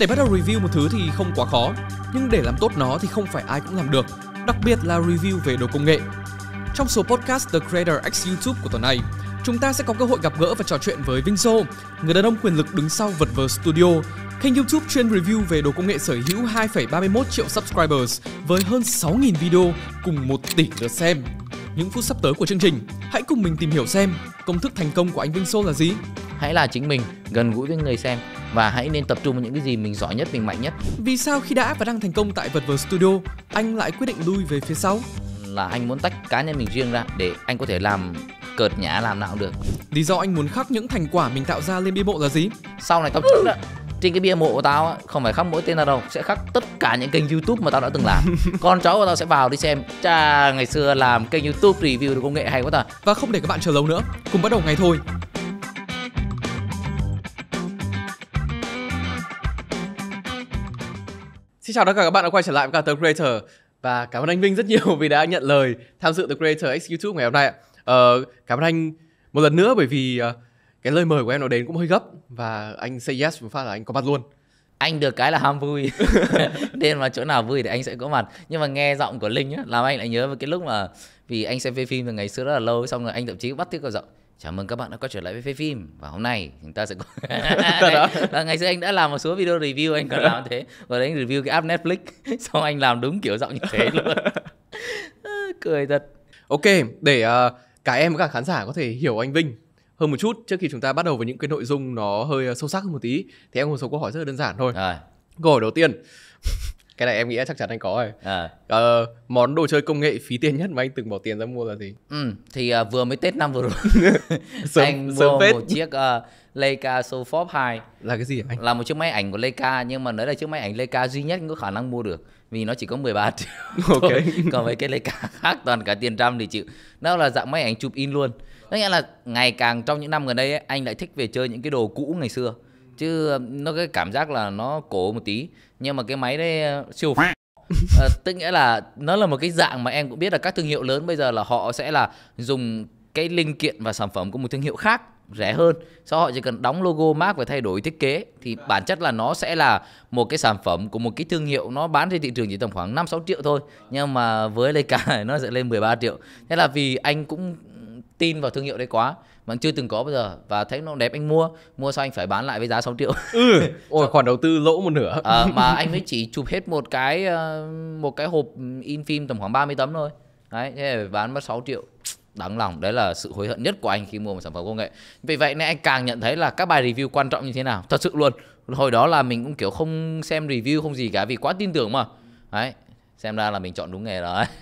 Để bắt đầu review một thứ thì không quá khó, nhưng để làm tốt nó thì không phải ai cũng làm được, đặc biệt là review về đồ công nghệ. Trong số podcast The Creator X YouTube của tuần này, chúng ta sẽ có cơ hội gặp gỡ và trò chuyện với Vinh Dô, người đàn ông quyền lực đứng sau vật vờ studio, kênh YouTube chuyên review về đồ công nghệ sở hữu 2,31 triệu subscribers với hơn 6.000 video cùng 1 tỷ lượt xem. Những phút sắp tới của chương trình, hãy cùng mình tìm hiểu xem công thức thành công của anh Vinh Sô là gì. Hãy là chính mình, gần gũi với người xem và hãy nên tập trung vào những cái gì mình giỏi nhất, mình mạnh nhất. Vì sao khi đã và đang thành công tại Vật vờ Studio, anh lại quyết định lui về phía sau? Là anh muốn tách cá nhân mình riêng ra để anh có thể làm cợt nhã làm nào cũng được. Lý do anh muốn khắc những thành quả mình tạo ra lên bia mộ là gì? Sau này tao chắc đó, trên cái bia mộ của tao á, không phải khắc mỗi tên tao đâu sẽ khắc tất cả những kênh youtube mà tao đã từng làm con cháu của tao sẽ vào đi xem cha ngày xưa làm kênh youtube review được công nghệ hay quá ta và không để các bạn chờ lâu nữa cùng bắt đầu ngay thôi Xin chào tất cả các bạn đã quay trở lại với cả The Creator và cảm ơn anh Vinh rất nhiều vì đã nhận lời tham dự The Creator X YouTube ngày hôm nay Ờ, cảm ơn anh một lần nữa bởi vì ờ, cái lời mời của em nó đến cũng hơi gấp và anh say yes một phát là anh có mặt luôn anh được cái là ham vui nên mà chỗ nào vui thì anh sẽ có mặt nhưng mà nghe giọng của linh á làm anh lại nhớ về cái lúc mà vì anh xem phim từ ngày xưa rất là lâu xong rồi anh thậm chí bắt tiếng còi giọng chào mừng các bạn đã quay trở lại với phê phim và hôm nay chúng ta sẽ có là ngày xưa anh đã làm một số video review anh còn làm thế và anh review cái app Netflix xong anh làm đúng kiểu giọng như thế luôn cười thật ok để uh, cả em và cả khán giả có thể hiểu anh Vinh hơn một chút trước khi chúng ta bắt đầu với những cái nội dung nó hơi ờ, sâu sắc hơn một tí thì em một số câu hỏi rất là đơn giản thôi à. câu hỏi đầu tiên cái này em nghĩ chắc chắn anh có rồi à. ờ, món đồ chơi công nghệ phí tiền nhất mà anh từng bỏ tiền ra mua là gì ừ thì uh, vừa mới tết năm vừa rồi sớm, anh mua tết. một chiếc uh, Leica Sofop 2 là cái gì anh là một chiếc máy ảnh của Leica nhưng mà đấy là chiếc máy ảnh Leica duy nhất có khả năng mua được vì nó chỉ có 13 triệu ok thôi. còn mấy cái Leica khác toàn cả tiền trăm thì chịu nó là dạng máy ảnh chụp in luôn có nghĩa là ngày càng trong những năm gần đây ấy, anh lại thích về chơi những cái đồ cũ ngày xưa chứ nó cái cảm giác là nó cổ một tí nhưng mà cái máy đấy ờ, siêu à, tức nghĩa là nó là một cái dạng mà em cũng biết là các thương hiệu lớn bây giờ là họ sẽ là dùng cái linh kiện và sản phẩm của một thương hiệu khác rẻ hơn sau họ chỉ cần đóng logo mark và thay đổi thiết kế thì bản chất là nó sẽ là một cái sản phẩm của một cái thương hiệu nó bán trên thị trường chỉ tầm khoảng 5 6 triệu thôi nhưng mà với Leica nó sẽ lên 13 triệu thế là vì anh cũng tin vào thương hiệu đấy quá mà vâng, chưa từng có bao giờ và thấy nó đẹp anh mua mua xong anh phải bán lại với giá 6 triệu ừ ôi khoản đầu tư lỗ một nửa à, mà anh mới chỉ chụp hết một cái ờ, một cái hộp in phim tầm khoảng 30 tấm thôi đấy thế là bán mất 6 triệu đáng lòng đấy là sự hối hận nhất của anh khi mua một sản phẩm công nghệ vì vậy nên anh càng nhận thấy là các bài review quan trọng như thế nào thật sự luôn hồi đó là mình cũng kiểu không xem review không gì cả vì quá tin tưởng mà đấy xem ra là mình chọn đúng nghề rồi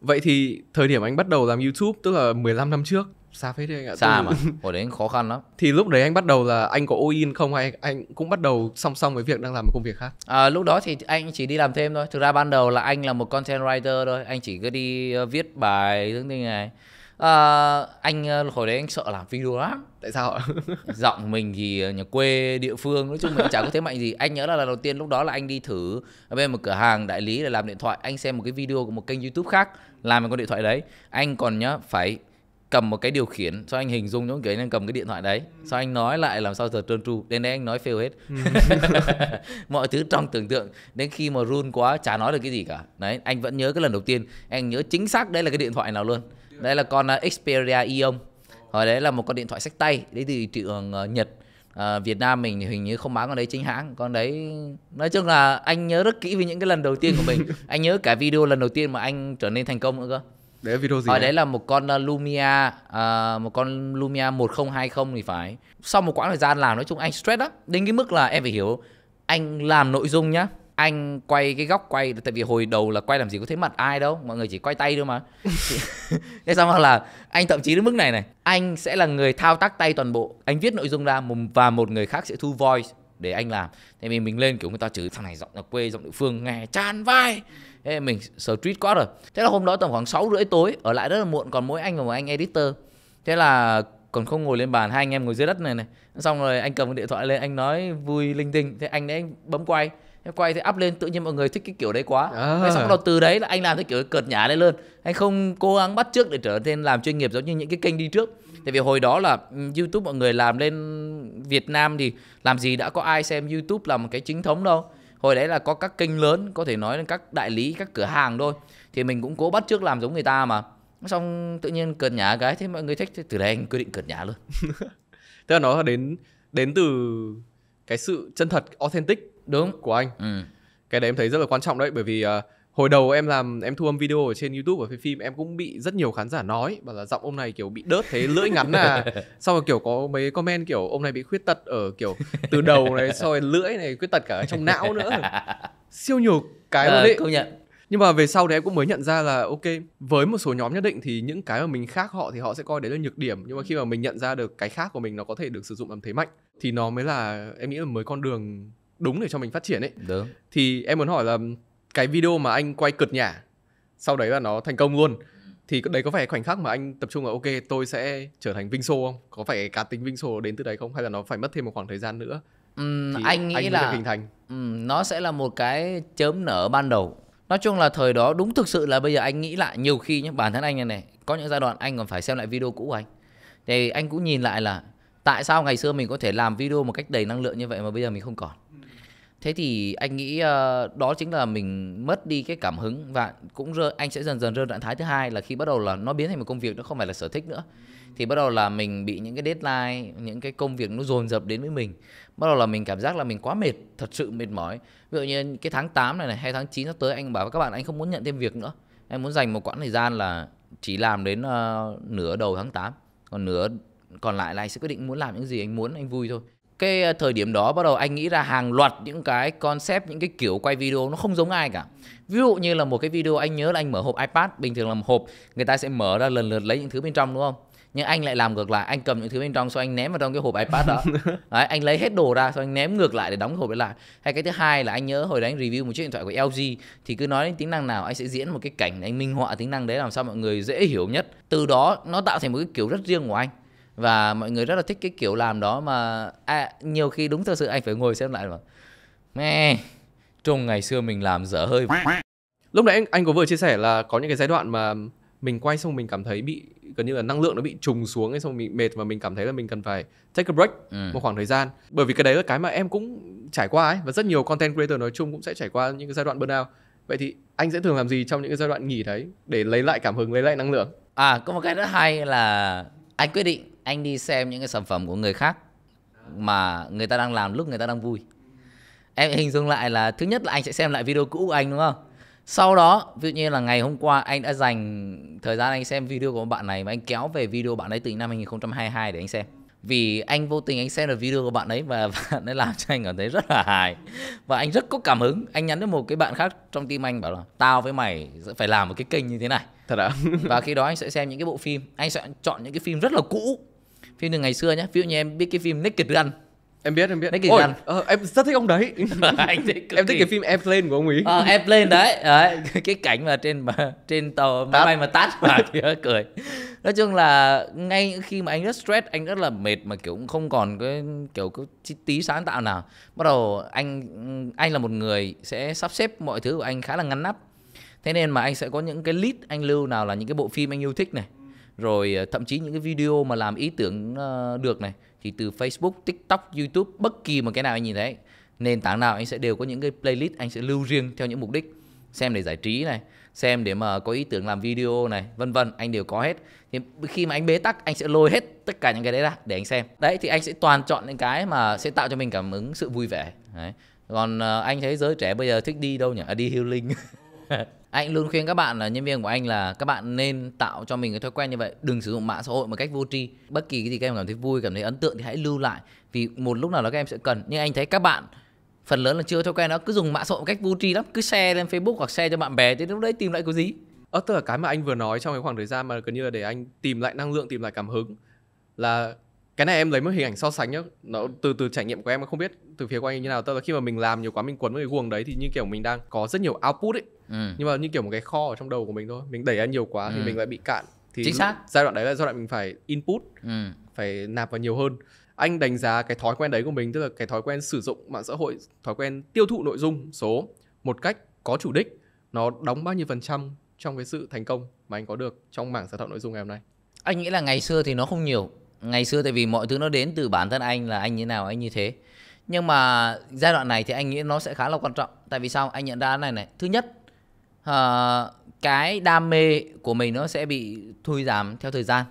Vậy thì thời điểm anh bắt đầu làm YouTube tức là 15 năm trước xa phết đấy anh ạ xa mà hồi đấy khó khăn lắm thì lúc đấy anh bắt đầu là anh có all in không hay anh cũng bắt đầu song song với việc đang làm một công việc khác à, lúc đó thì anh chỉ đi làm thêm thôi thực ra ban đầu là anh là một content writer thôi anh chỉ cứ đi ờ, viết bài những như này à, anh ờ, hồi đấy anh sợ làm video lắm tại sao giọng mình thì nhà quê địa phương nói chung mình chả có thế mạnh gì anh nhớ là lần đầu tiên lúc đó là anh đi thử ở bên một cửa hàng đại lý để làm điện thoại anh xem một cái video của một kênh youtube khác làm một con điện thoại đấy anh còn nhớ phải cầm một cái điều khiển sao anh hình dung những cái anh cầm cái điện thoại đấy sao anh nói lại làm sao giờ trơn tru đến đây anh nói fail hết ừ. mọi thứ trong tưởng tượng đến khi mà run quá chả nói được cái gì cả đấy anh vẫn nhớ cái lần đầu tiên anh nhớ chính xác đấy là cái điện thoại nào luôn đây là con uh, Xperia Ion hồi đấy là một con điện thoại sách tay đấy thì thị trường ờ, Nhật à, Việt Nam mình hình như không bán con đấy chính hãng con đấy nói chung là anh nhớ rất kỹ về những cái lần đầu tiên của mình anh nhớ cả video lần đầu tiên mà anh trở nên thành công nữa cơ Đấy là video gì? Ở ờ, đấy là một con ờ, Lumia uh, một con Lumia 1020 thì phải. Sau một quãng thời gian làm nói chung anh stress lắm, đến cái mức là em phải hiểu anh làm nội dung nhá. Anh quay cái góc quay tại vì hồi đầu là quay làm gì có thấy mặt ai đâu, mọi người chỉ quay tay thôi mà. Thế xong hoặc là anh thậm chí đến mức này này, anh sẽ là người thao tác tay toàn bộ. Anh viết nội dung ra và một người khác sẽ thu voice để anh làm. Thế mình mình lên kiểu người ta chửi thằng này giọng là quê, giọng địa phương nghe chán vai thế mình street quá rồi thế là hôm đó tầm khoảng 6 rưỡi tối ở lại rất là muộn còn mỗi anh và một anh editor thế là còn không ngồi lên bàn hai anh em ngồi dưới đất này này xong rồi anh cầm cái điện thoại lên anh nói vui linh tinh thế anh đấy anh bấm quay thế quay thì up lên tự nhiên mọi người thích cái kiểu đấy quá à. thế xong rồi từ đấy là anh làm cái kiểu cợt nhả đấy lên anh không cố gắng bắt trước để trở nên làm chuyên nghiệp giống như những cái kênh đi trước tại vì hồi đó là ừ, youtube mọi người làm lên việt nam thì làm gì đã có ai xem youtube là một cái chính thống đâu hồi đấy là có các kênh lớn có thể nói là các đại lý các cửa hàng thôi thì mình cũng cố bắt trước làm giống người ta mà xong tự nhiên cợt nhả cái thế mọi người thích thì từ đây anh quyết định cợt nhả luôn tức là nó đến đến từ cái sự chân thật authentic đúng của anh ừ. cái đấy em thấy rất là quan trọng đấy bởi vì uh, hồi đầu em làm em thu âm video ở trên youtube và phim em cũng bị rất nhiều khán giả nói bảo là giọng ông này kiểu bị đớt thế lưỡi ngắn à sau rồi kiểu có mấy comment kiểu ông này bị khuyết tật ở kiểu từ đầu này sau rồi lưỡi này khuyết tật cả trong não nữa siêu nhiều cái ờ, luôn đấy công nhận nhưng mà về sau thì em cũng mới nhận ra là ok với một số nhóm nhất định thì những cái mà mình khác họ thì họ sẽ coi đấy là nhược điểm nhưng mà khi mà mình nhận ra được cái khác của mình nó có thể được sử dụng làm thế mạnh thì nó mới là em nghĩ là mới con đường đúng để cho mình phát triển ấy đúng. thì em muốn hỏi là cái video mà anh quay cực nhả sau đấy là nó thành công luôn thì đấy có phải khoảnh khắc mà anh tập trung vào ok tôi sẽ trở thành Vinh Vinso không có phải cá tính Vinh Vinso đến từ đấy không hay là nó phải mất thêm một khoảng thời gian nữa uhm, anh nghĩ anh là hình thành um, nó sẽ là một cái chớm nở ban đầu nói chung là thời đó đúng thực sự là bây giờ anh nghĩ lại nhiều khi nhé bản thân anh này này có những giai đoạn anh còn phải xem lại video cũ của anh thì anh cũng nhìn lại là tại sao ngày xưa mình có thể làm video một cách đầy năng lượng như vậy mà bây giờ mình không còn thế thì anh nghĩ uh, đó chính là mình mất đi cái cảm hứng và cũng rơi anh sẽ dần dần rơi trạng thái thứ hai là khi bắt đầu là nó biến thành một công việc nó không phải là sở thích nữa thì bắt đầu là mình bị những cái deadline những cái công việc nó dồn dập đến với mình bắt đầu là mình cảm giác là mình quá mệt thật sự mệt mỏi ví dụ như cái tháng 8 này này hay tháng 9 sắp tới anh bảo với các bạn anh không muốn nhận thêm việc nữa em muốn dành một quãng thời gian là chỉ làm đến uh, nửa đầu tháng 8 còn nửa còn lại là anh sẽ quyết định muốn làm những gì anh muốn anh vui thôi cái ờ, thời điểm đó bắt đầu anh nghĩ ra hàng loạt những cái concept những cái kiểu quay video nó không giống ai cả ví dụ như là một cái video anh nhớ là anh mở hộp ipad bình thường là một hộp người ta sẽ mở ra lần lượt lấy những thứ bên trong đúng không nhưng anh lại làm ngược lại anh cầm những thứ bên trong xong anh ném vào trong cái hộp ipad đó đấy, anh lấy hết đồ ra xong anh ném ngược lại để đóng cái hộp lại hay cái thứ hai là anh nhớ hồi đấy anh review một chiếc điện thoại của lg thì cứ nói đến tính năng nào anh sẽ diễn một cái cảnh anh minh họa tính năng đấy làm sao mọi người dễ hiểu nhất từ đó nó tạo thành một cái kiểu rất riêng của anh và mọi người rất là thích cái kiểu làm đó mà à, nhiều khi đúng thật sự anh phải ngồi xem lại mà mẹ trông ngày xưa mình làm dở hơi lúc nãy anh, anh có vừa chia sẻ là có những cái giai đoạn mà mình quay xong mình cảm thấy bị gần như là năng lượng nó bị trùng xuống ấy xong mình mệt và mình cảm thấy là mình cần phải take a break ừ. một khoảng thời gian bởi vì cái đấy là cái mà em cũng trải qua ấy và rất nhiều content creator nói chung cũng sẽ trải qua những cái giai đoạn burnout vậy thì anh sẽ thường làm gì trong những cái giai đoạn nghỉ đấy để lấy lại cảm hứng lấy lại năng lượng à có một cái rất hay là anh quyết định anh đi xem những cái sản phẩm của người khác mà người ta đang làm lúc người ta đang vui em hình dung lại là thứ nhất là anh sẽ xem lại video cũ của anh đúng không sau đó ví dụ như là ngày hôm qua anh đã dành thời gian anh xem video của bạn này và anh kéo về video bạn ấy từ năm 2022 để anh xem vì anh vô tình anh xem được video của bạn ấy và bạn ấy làm cho anh cảm thấy rất là hài và anh rất có cảm hứng anh nhắn đến một cái bạn khác trong team anh bảo là tao với mày phải làm một cái kênh như thế này thật ạ và khi đó anh sẽ xem những cái bộ phim anh sẽ chọn những cái phim rất là cũ phim từ ngày xưa nhá ví dụ như em biết cái phim Naked Gun em biết em biết Naked Ôi, Gun ờ, em rất thích ông đấy anh thích em thích cái phim Airplane của ông ấy ờ, Airplane đấy. đấy cái cảnh mà trên mà trên tàu máy bay mà tát vào thì cười nói chung là ngay khi mà anh rất stress anh rất là mệt mà kiểu cũng không còn cái kiểu cái tí sáng tạo nào bắt đầu anh anh là một người sẽ sắp xếp mọi thứ của anh khá là ngắn nắp thế nên mà anh sẽ có những cái list anh lưu nào là những cái bộ phim anh yêu thích này rồi ờ, thậm chí những cái video mà làm ý tưởng ờ, được này thì từ Facebook, TikTok, YouTube bất kỳ một cái nào anh nhìn thấy nền tảng nào anh sẽ đều có những cái playlist anh sẽ lưu riêng theo những mục đích xem để giải trí này xem để mà có ý tưởng làm video này vân vân anh đều có hết thì khi mà anh bế tắc anh sẽ lôi hết tất cả những cái đấy ra để anh xem đấy thì anh sẽ toàn chọn những cái mà sẽ tạo cho mình cảm ứng sự vui vẻ đấy. còn ờ, anh thấy giới trẻ bây giờ thích đi đâu nhỉ à, đi healing anh luôn khuyên các bạn là nhân viên của anh là các bạn nên tạo cho mình cái thói quen như vậy đừng sử dụng mạng xã hội một cách vô tri bất kỳ cái gì các em cảm thấy vui cảm thấy ấn tượng thì hãy lưu lại vì một lúc nào đó các em sẽ cần nhưng anh thấy các bạn phần lớn là chưa thói quen nó cứ dùng mạng xã hội một cách vô tri lắm cứ share lên facebook hoặc share cho bạn bè thế lúc đấy tìm lại cái gì ờ tức là cái mà anh vừa nói trong cái khoảng thời gian mà gần như là để anh tìm lại năng lượng tìm lại cảm hứng là cái này em lấy một hình ảnh so sánh nhá nó từ từ trải nghiệm của em không biết từ phía của anh như nào tức là khi mà mình làm nhiều quá mình quấn với cái guồng đấy thì như kiểu mình đang có rất nhiều output ấy ừ. nhưng mà như kiểu một cái kho ở trong đầu của mình thôi mình đẩy ra nhiều quá ừ. thì mình lại bị cạn thì chính xác giai đoạn đấy là giai đoạn mình phải input ừ. phải nạp vào nhiều hơn anh đánh giá cái thói quen đấy của mình tức là cái thói quen sử dụng mạng xã hội thói quen tiêu thụ nội dung số một cách có chủ đích nó đóng bao nhiêu phần trăm trong cái sự thành công mà anh có được trong mảng sáng tạo nội dung ngày hôm nay anh nghĩ là ngày xưa thì nó không nhiều ngày xưa tại vì mọi thứ nó đến từ bản thân anh là anh như nào anh như thế nhưng mà giai đoạn này thì anh nghĩ nó sẽ khá là quan trọng tại vì sao anh nhận ra này này thứ nhất uh, cái đam mê của mình nó sẽ bị thui giảm theo thời gian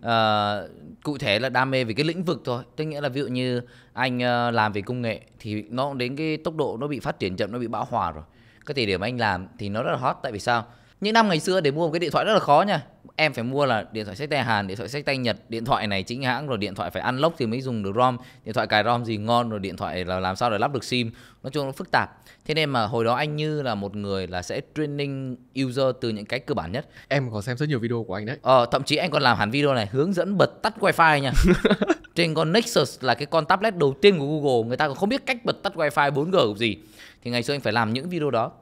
uh, cụ thể là đam mê về cái lĩnh vực thôi tức nghĩa là ví dụ như anh uh, làm về công nghệ thì nó đến cái tốc độ nó bị phát triển chậm nó bị bão hòa rồi cái thời điểm anh làm thì nó rất là hot tại vì sao những năm ngày xưa để mua một cái điện thoại rất là khó nha em phải mua là điện thoại sách tay Hàn, điện thoại sách tay Nhật, điện thoại này chính hãng rồi điện thoại phải ăn lốc thì mới dùng được ROM, điện thoại cài ROM gì ngon rồi điện thoại là làm sao để lắp được SIM. Nói chung nó phức tạp. Thế nên mà hồi đó anh như là một người là sẽ training user từ những cái cơ bản nhất. Em có xem rất nhiều video của anh đấy. Ờ, thậm chí anh còn làm hẳn video này hướng dẫn bật tắt wifi nha. Trên con Nexus là cái con tablet đầu tiên của Google, người ta còn không biết cách bật tắt wifi 4G gì. Thì ngày xưa anh phải làm những video đó.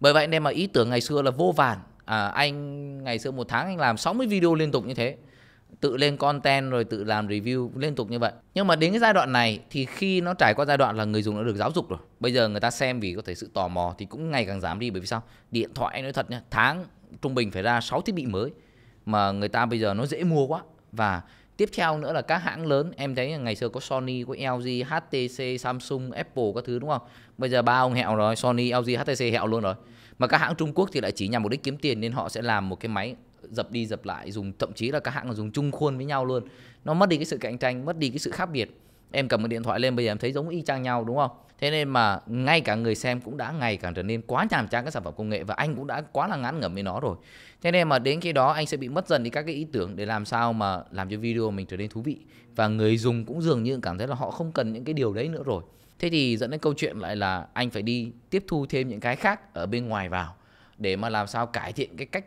Bởi vậy nên mà ý tưởng ngày xưa là vô vàn à, anh ngày xưa một tháng anh làm 60 video liên tục như thế tự lên content rồi tự làm review liên tục như vậy nhưng mà đến cái giai đoạn này thì khi nó trải qua giai đoạn là người dùng đã được giáo dục rồi bây giờ người ta xem vì có thể sự tò mò thì cũng ngày càng giảm đi bởi vì sao điện thoại nói thật nhá tháng trung bình phải ra 6 thiết bị mới mà người ta bây giờ nó dễ mua quá và tiếp theo nữa là các hãng lớn em thấy ngày xưa có Sony có LG HTC Samsung Apple các thứ đúng không bây giờ ba ông hẹo rồi Sony LG HTC hẹo luôn rồi mà các hãng Trung Quốc thì lại chỉ nhằm mục đích kiếm tiền nên họ sẽ làm một cái máy dập đi dập lại dùng thậm chí là các hãng còn dùng chung khuôn với nhau luôn nó mất đi cái sự cạnh tranh mất đi cái sự khác biệt em cầm một điện thoại lên bây giờ em thấy giống y chang nhau đúng không thế nên mà ngay cả người xem cũng đã ngày càng trở nên quá nhàm chán các sản phẩm công nghệ và anh cũng đã quá là ngán ngẩm với nó rồi thế nên mà đến khi đó anh sẽ bị mất dần đi các cái ý tưởng để làm sao mà làm cho video mình trở nên thú vị và người dùng cũng dường như cảm thấy là họ không cần những cái điều đấy nữa rồi thế thì dẫn đến câu chuyện lại là anh phải đi tiếp thu thêm những cái khác ở bên ngoài vào để mà làm sao cải thiện cái cách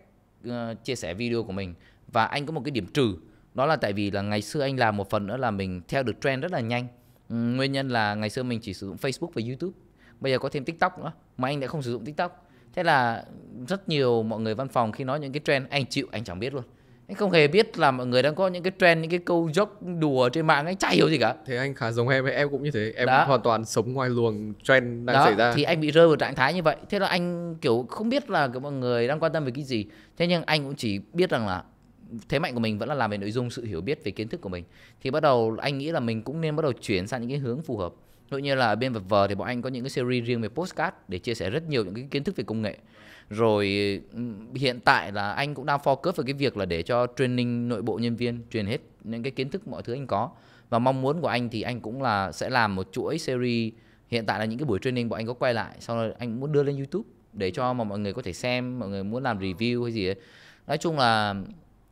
uh, chia sẻ video của mình và anh có một cái điểm trừ đó là tại vì là ngày xưa anh làm một phần nữa là mình theo được trend rất là nhanh ừ, nguyên nhân là ngày xưa mình chỉ sử dụng Facebook và YouTube bây giờ có thêm TikTok nữa mà anh đã không sử dụng TikTok thế là rất nhiều mọi người văn phòng khi nói những cái trend anh chịu anh chẳng biết luôn anh không hề biết là mọi người đang có những cái trend những cái câu dốc đùa trên mạng anh chả hiểu gì cả thế anh khá giống em em cũng như thế em Đó. hoàn toàn sống ngoài luồng trend đang Đó. xảy ra thì anh bị rơi vào trạng thái như vậy thế là anh kiểu không biết là mọi người đang quan tâm về cái gì thế nhưng anh cũng chỉ biết rằng là thế mạnh của mình vẫn là làm về nội dung sự hiểu biết về kiến thức của mình thì bắt đầu anh nghĩ là mình cũng nên bắt đầu chuyển sang những cái hướng phù hợp Ví như là bên vật vờ thì bọn anh có những cái series riêng về postcard để chia sẻ rất nhiều những cái kiến thức về công nghệ rồi hiện tại là anh cũng đang focus vào cái việc là để cho training nội bộ nhân viên truyền hết những cái kiến thức mọi thứ anh có và mong muốn của anh thì anh cũng là sẽ làm một chuỗi series hiện tại là những cái buổi training bọn anh có quay lại sau rồi anh muốn đưa lên youtube để cho mà mọi người có thể xem mọi người muốn làm review hay gì ấy nói chung là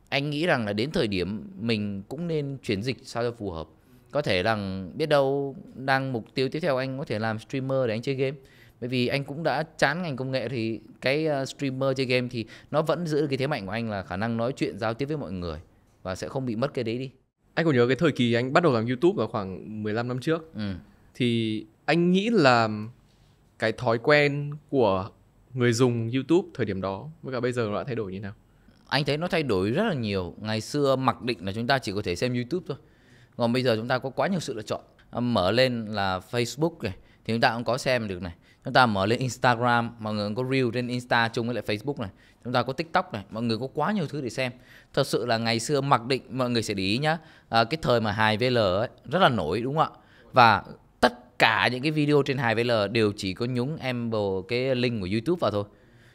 anh nghĩ rằng là đến thời điểm mình cũng nên chuyển dịch sao cho phù hợp có thể rằng biết đâu đang mục tiêu tiếp theo anh có thể làm streamer để anh chơi game bởi vì anh cũng đã chán ngành công nghệ thì cái ờ, streamer chơi game thì nó vẫn giữ được cái thế mạnh của anh là khả năng nói chuyện giao tiếp với mọi người và sẽ không bị mất cái đấy đi anh còn nhớ cái thời kỳ anh bắt đầu làm youtube vào khoảng 15 năm trước ừ. thì anh nghĩ là cái thói quen của người dùng youtube thời điểm đó với cả bây giờ nó đã thay đổi như thế nào anh thấy nó thay đổi rất là nhiều ngày xưa mặc định là chúng ta chỉ có thể xem youtube thôi còn bây giờ chúng ta có quá nhiều sự lựa chọn ờ, mở lên là facebook này thì chúng ta cũng có xem được này chúng ta mở lên Instagram mọi người có reel trên Insta chung với lại Facebook này chúng ta có TikTok này mọi người có quá nhiều thứ để xem thật sự là ngày xưa mặc định mọi người sẽ để ý nhá à, cái thời mà hài VL ấy, rất là nổi đúng không ạ và tất cả những cái video trên hài VL đều chỉ có nhúng em cái link của YouTube vào thôi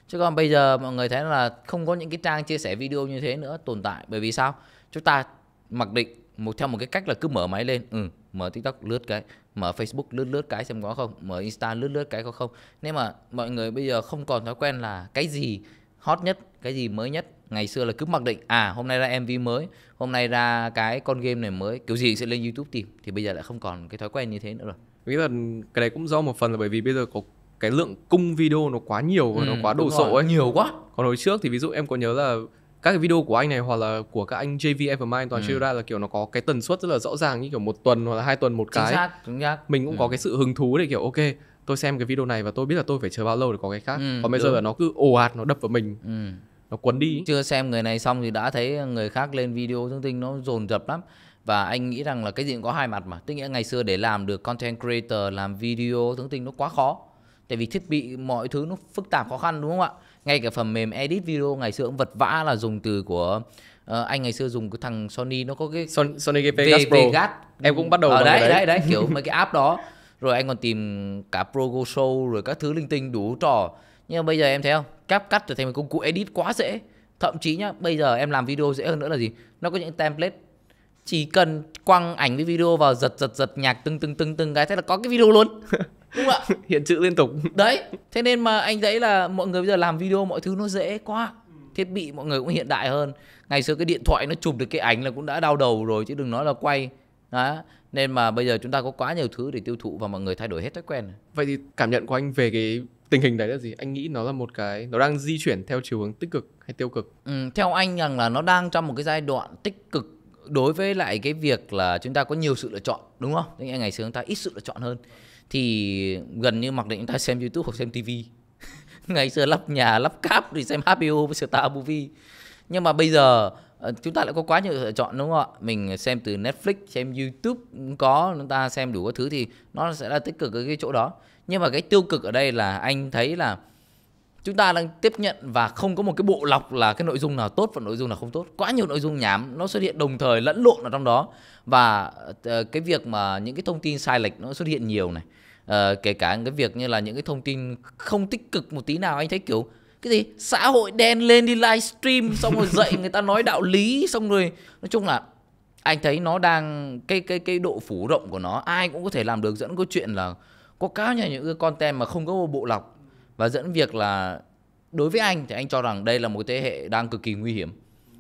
chứ còn bây giờ mọi người thấy là không có những cái trang chia sẻ video như thế nữa tồn tại bởi vì sao chúng ta mặc định một theo một cái cách là cứ mở máy lên ừ mở tiktok lướt cái mở facebook lướt lướt cái xem có không mở insta lướt lướt cái có không nên mà mọi người bây giờ không còn thói quen là cái gì hot nhất cái gì mới nhất ngày xưa là cứ mặc định à hôm nay ra mv mới hôm nay ra cái con game này mới kiểu gì sẽ lên youtube tìm thì bây giờ lại không còn cái thói quen như thế nữa rồi nghĩ là cái này cũng do một phần là bởi vì bây giờ có cái lượng cung video nó quá nhiều và ừ, nó quá đồ sộ ấy nhiều quá còn hồi trước thì ví dụ em có nhớ là các cái video của anh này hoặc là của các anh JV Evermind toàn ừ. ra là kiểu nó có cái tần suất rất là rõ ràng như kiểu một tuần hoặc là hai tuần một cái. Chính xác, chính xác. Mình cũng ừ. có cái sự hứng thú để kiểu ok tôi xem cái video này và tôi biết là tôi phải chờ bao lâu để có cái khác. Ừ, Còn bây giờ là nó cứ ồ ạt nó đập vào mình. Ừ. Nó cuốn đi. Chưa xem người này xong thì đã thấy người khác lên video thông tin nó dồn dập lắm và anh nghĩ rằng là cái gì cũng có hai mặt mà tức nghĩa ngày xưa để làm được content creator làm video thông tin nó quá khó tại vì thiết bị mọi thứ nó phức tạp khó khăn đúng không ạ ngay cả phần mềm edit video ngày xưa cũng vật vã là dùng từ của uh, anh ngày xưa dùng cái thằng Sony nó có cái Son, Sony cái Vegas Pro Vegas. em cũng bắt đầu ở ờ, đấy, đấy đấy kiểu mấy cái app đó rồi anh còn tìm cả Progo Show rồi các thứ linh tinh đủ trò nhưng mà bây giờ em thấy không cắt cắt trở thành một công cụ edit quá dễ thậm chí nhá bây giờ em làm video dễ hơn nữa là gì nó có những template chỉ cần quăng ảnh với video vào giật giật giật nhạc tưng tưng tưng tưng cái thế là có cái video luôn đúng không ạ hiện chữ liên tục đấy thế nên mà anh thấy là mọi người bây giờ làm video mọi thứ nó dễ quá thiết bị mọi người cũng hiện đại hơn ngày xưa cái điện thoại nó chụp được cái ảnh là cũng đã đau đầu rồi chứ đừng nói là quay đó nên mà bây giờ chúng ta có quá nhiều thứ để tiêu thụ và mọi người thay đổi hết thói quen vậy thì cảm nhận của anh về cái tình hình đấy là gì anh nghĩ nó là một cái nó đang di chuyển theo chiều hướng tích cực hay tiêu cực ừ, theo anh rằng là nó đang trong một cái giai đoạn tích cực đối với lại cái việc là chúng ta có nhiều sự lựa chọn đúng không? Thế ngày xưa chúng ta ít sự lựa chọn hơn thì gần như mặc định chúng ta xem youtube hoặc xem tv ngày xưa lắp nhà lắp cáp thì xem HBO với Star Movie nhưng mà bây giờ ờ, chúng ta lại có quá nhiều lựa chọn đúng không ạ mình xem từ Netflix xem YouTube cũng có chúng ta xem đủ các thứ thì nó sẽ là tích cực ở cái chỗ đó nhưng mà cái tiêu cực ở đây là anh thấy là chúng ta đang tiếp nhận và không có một cái bộ lọc là cái nội dung nào tốt và nội dung nào không tốt quá nhiều nội dung nhảm nó xuất hiện đồng thời lẫn lộn ở trong đó và ờ, cái việc mà những cái thông tin sai lệch nó xuất hiện nhiều này à, kể cả cái việc như là những cái thông tin không tích cực một tí nào anh thấy kiểu cái gì xã hội đen lên đi livestream xong rồi dậy người ta nói đạo lý xong rồi nói chung là anh thấy nó đang cái cái cái độ phủ rộng của nó ai cũng có thể làm được dẫn có chuyện là có cáo nhà những cái content mà không có bộ lọc và dẫn việc là đối với anh thì anh cho rằng đây là một thế hệ đang cực kỳ nguy hiểm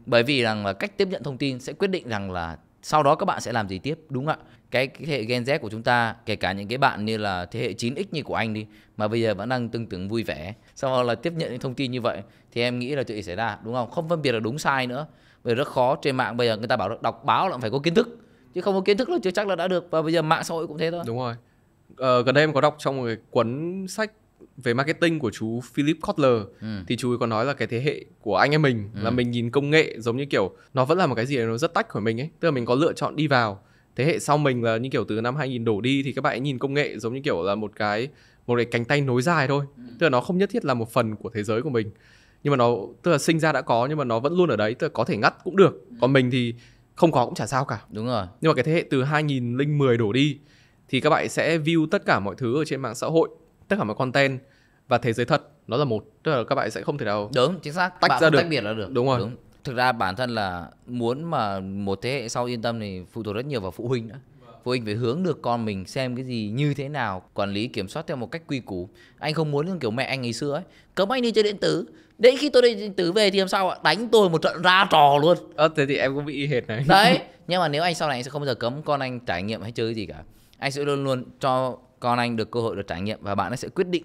bởi vì rằng là cách tiếp nhận thông tin sẽ quyết định rằng là sau đó các bạn sẽ làm gì tiếp đúng không ạ cái, cái thế hệ Gen Z của chúng ta kể cả những cái bạn như là thế hệ 9x như của anh đi mà bây giờ vẫn đang tương tưởng vui vẻ sau đó là tiếp nhận những thông tin như vậy thì em nghĩ là chuyện gì xảy ra đúng không không phân biệt là đúng sai nữa bởi rất khó trên mạng bây giờ người ta bảo đọc báo là phải có kiến thức chứ không có kiến thức là chưa chắc là đã được và bây giờ mạng xã hội cũng thế thôi đúng rồi ờ, gần đây em có đọc trong một cái cuốn sách về marketing của chú Philip Kotler ừ. thì chú ấy có nói là cái thế hệ của anh em mình ừ. là mình nhìn công nghệ giống như kiểu nó vẫn là một cái gì nó rất tách khỏi mình ấy, tức là mình có lựa chọn đi vào. Thế hệ sau mình là như kiểu từ năm 2000 đổ đi thì các bạn ấy nhìn công nghệ giống như kiểu là một cái một cái cánh tay nối dài thôi. Ừ. Tức là nó không nhất thiết là một phần của thế giới của mình. Nhưng mà nó tức là sinh ra đã có nhưng mà nó vẫn luôn ở đấy, tức là có thể ngắt cũng được. Ừ. Còn mình thì không có cũng chả sao cả. Đúng rồi. Nhưng mà cái thế hệ từ 2010 đổ đi thì các bạn sẽ view tất cả mọi thứ ở trên mạng xã hội tất cả mọi content và thế giới thật nó là một tức là các bạn sẽ không thể nào đúng chính xác tách bạn ra được tách biệt là được đúng rồi đúng. thực ra bản thân là muốn mà một thế hệ sau yên tâm thì phụ thuộc rất nhiều vào phụ huynh nữa phụ huynh phải hướng được con mình xem cái gì như thế nào quản lý kiểm soát theo một cách quy củ anh không muốn kiểu mẹ anh ngày xưa ấy cấm anh đi chơi điện tử đến khi tôi đi điện tử về thì làm sao ạ đánh tôi một trận ra trò luôn ờ thế thì em cũng bị hệt này đấy nhưng mà nếu anh sau này anh sẽ không bao giờ cấm con anh trải nghiệm hay chơi gì cả anh sẽ luôn luôn cho con anh được cơ hội được trải nghiệm và bạn ấy sẽ quyết định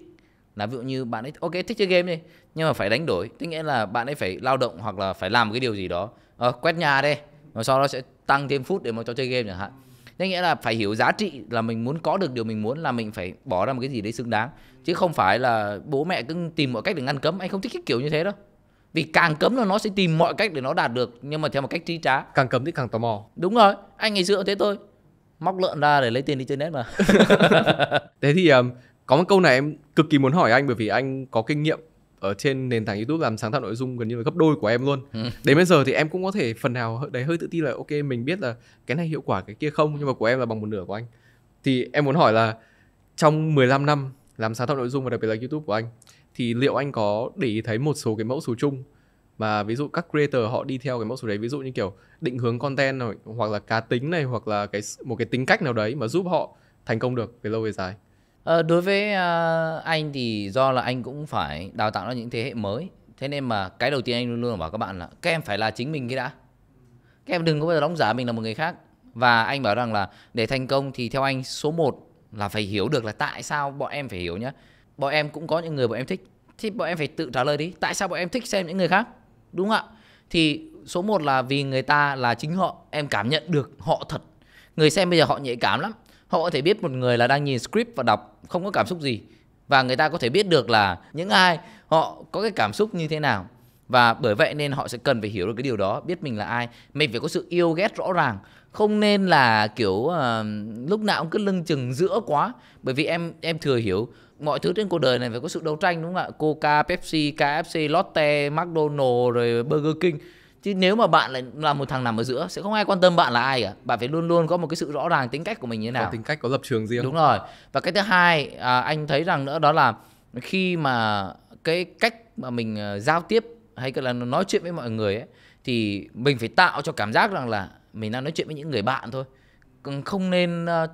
là ví dụ như bạn ấy ok thích chơi game đi nhưng mà phải đánh đổi tức nghĩa là bạn ấy phải lao động hoặc là phải làm cái điều gì đó à, quét nhà đây rồi sau đó sẽ tăng thêm phút để mà cho chơi game chẳng hạn thế nghĩa là phải hiểu giá trị là mình muốn có được điều mình muốn là mình phải bỏ ra một cái gì đấy xứng đáng chứ không phải là bố mẹ cứ tìm mọi cách để ngăn cấm anh không thích cái kiểu như thế đâu vì càng cấm là nó sẽ tìm mọi cách để nó đạt được nhưng mà theo một cách trí trá càng cấm thì càng tò mò đúng rồi anh ngày xưa thế thôi móc lợn ra để lấy tiền đi chơi net mà thế thì um, có một câu này em cực kỳ muốn hỏi anh bởi vì anh có kinh nghiệm ở trên nền tảng YouTube làm sáng tạo nội dung gần như là gấp đôi của em luôn. Ừ. Đến bây giờ thì em cũng có thể phần nào đấy hơi tự tin là ok mình biết là cái này hiệu quả cái kia không nhưng mà của em là bằng một nửa của anh. Thì em muốn hỏi là trong 15 năm làm sáng tạo nội dung và đặc biệt là YouTube của anh thì liệu anh có để ý thấy một số cái mẫu số chung và ví dụ các creator họ đi theo cái mẫu số đấy ví dụ như kiểu định hướng content này, hoặc là cá tính này hoặc là cái một cái tính cách nào đấy mà giúp họ thành công được về lâu về dài à, đối với uh, anh thì do là anh cũng phải đào tạo ra những thế hệ mới thế nên mà cái đầu tiên anh luôn luôn bảo các bạn là các em phải là chính mình cái đã các em đừng có bao giờ đóng giả mình là một người khác và anh bảo rằng là để thành công thì theo anh số 1 là phải hiểu được là tại sao bọn em phải hiểu nhá bọn em cũng có những người bọn em thích thì bọn em phải tự trả lời đi tại sao bọn em thích xem những người khác đúng không ạ thì số 1 là vì người ta là chính họ em cảm nhận được họ thật người xem bây giờ họ nhạy cảm lắm họ có thể biết một người là đang nhìn script và đọc không có cảm xúc gì và người ta có thể biết được là những ai họ có cái cảm xúc như thế nào và bởi vậy nên họ sẽ cần phải hiểu được cái điều đó biết mình là ai mình phải có sự yêu ghét rõ ràng không nên là kiểu uh, lúc nào cũng cứ lưng chừng giữa quá bởi vì em em thừa hiểu mọi thứ trên cuộc đời này phải có sự đấu tranh đúng không ạ coca pepsi kfc lotte mcdonald rồi burger king chứ nếu mà bạn lại là một thằng nằm ở giữa sẽ không ai quan tâm bạn là ai cả bạn phải luôn luôn có một cái sự rõ ràng tính cách của mình như thế nào có tính cách có lập trường riêng đúng rồi và cái thứ hai à, anh thấy rằng nữa đó là khi mà cái cách mà mình à, giao tiếp hay là nói chuyện với mọi người ấy thì mình phải tạo cho cảm giác rằng là mình đang nói chuyện với những người bạn thôi không nên à,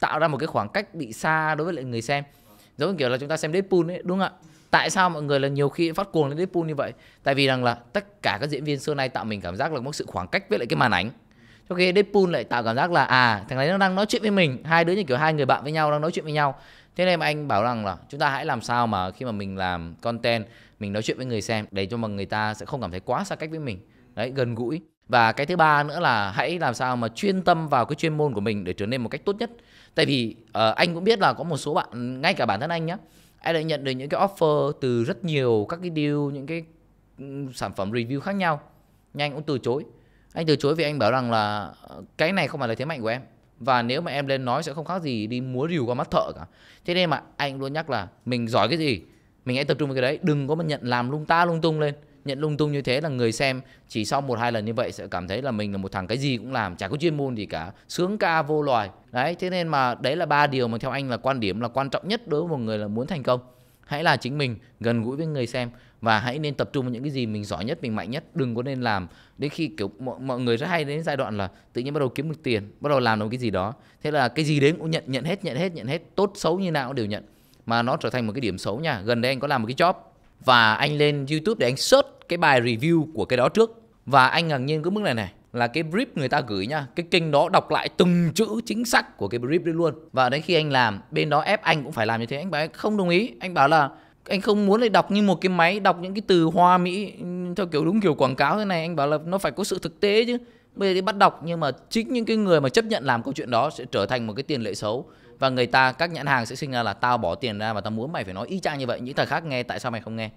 tạo ra một cái khoảng cách bị xa đối với lại người xem giống như kiểu là chúng ta xem Deadpool ấy đúng không ạ tại sao mọi người là nhiều khi phát cuồng lên Deadpool như vậy tại vì rằng là tất cả các diễn viên xưa nay tạo mình cảm giác là có một sự khoảng cách với lại cái màn ảnh trong khi Deadpool lại tạo cảm giác là à thằng này nó đang nói chuyện với mình hai đứa như kiểu hai người bạn với nhau đang nói chuyện với nhau thế nên anh bảo rằng là chúng ta hãy làm sao mà khi mà mình làm content mình nói chuyện với người xem để cho mà người ta sẽ không cảm thấy quá xa cách với mình đấy gần gũi và cái thứ ba nữa là hãy làm sao mà chuyên tâm vào cái chuyên môn của mình để trở nên một cách tốt nhất tại vì uh, anh cũng biết là có một số bạn ngay cả bản thân anh nhá anh đã nhận được những cái offer từ rất nhiều các cái deal những cái sản phẩm review khác nhau nhưng anh cũng từ chối anh từ chối vì anh bảo rằng là ờ, cái này không phải là thế mạnh của em và nếu mà em lên nói sẽ không khác gì đi múa rìu qua mắt thợ cả thế nên mà anh luôn nhắc là mình giỏi cái gì mình hãy tập trung vào cái đấy đừng có mà nhận làm lung ta lung tung lên nhận lung tung như thế là người xem chỉ sau một hai lần như vậy sẽ cảm thấy là mình là một thằng cái gì cũng làm chả có chuyên môn gì cả sướng ca vô loài đấy thế nên mà đấy là ba điều mà theo anh là quan điểm là quan trọng nhất đối với một người là muốn thành công hãy là chính mình gần gũi với người xem và hãy nên tập trung vào những cái gì mình giỏi nhất mình mạnh nhất đừng có nên làm đến khi kiểu mọi, mọi người rất hay đến giai đoạn là tự nhiên bắt đầu kiếm được tiền bắt đầu làm được cái gì đó thế là cái gì đến cũng nhận nhận hết nhận hết nhận hết tốt xấu như nào cũng đều nhận mà nó trở thành một cái điểm xấu nha gần đây anh có làm một cái job và anh lên YouTube để anh search cái bài review của cái đó trước và anh ngạc nhiên cái mức này này là cái brief người ta gửi nha cái kênh đó đọc lại từng chữ chính xác của cái brief đấy luôn và đến khi anh làm bên đó ép anh cũng phải làm như thế anh bảo anh không đồng ý anh bảo là anh không muốn lại đọc như một cái máy đọc những cái từ hoa mỹ theo kiểu đúng kiểu quảng cáo thế này anh bảo là nó phải có sự thực tế chứ bây giờ đi bắt đọc nhưng mà chính những cái người mà chấp nhận làm câu chuyện đó sẽ trở thành một cái tiền lệ xấu và người ta các nhãn hàng sẽ sinh ra là tao bỏ tiền ra và tao muốn mày phải nói y chang như vậy những thằng khác nghe tại sao mày không nghe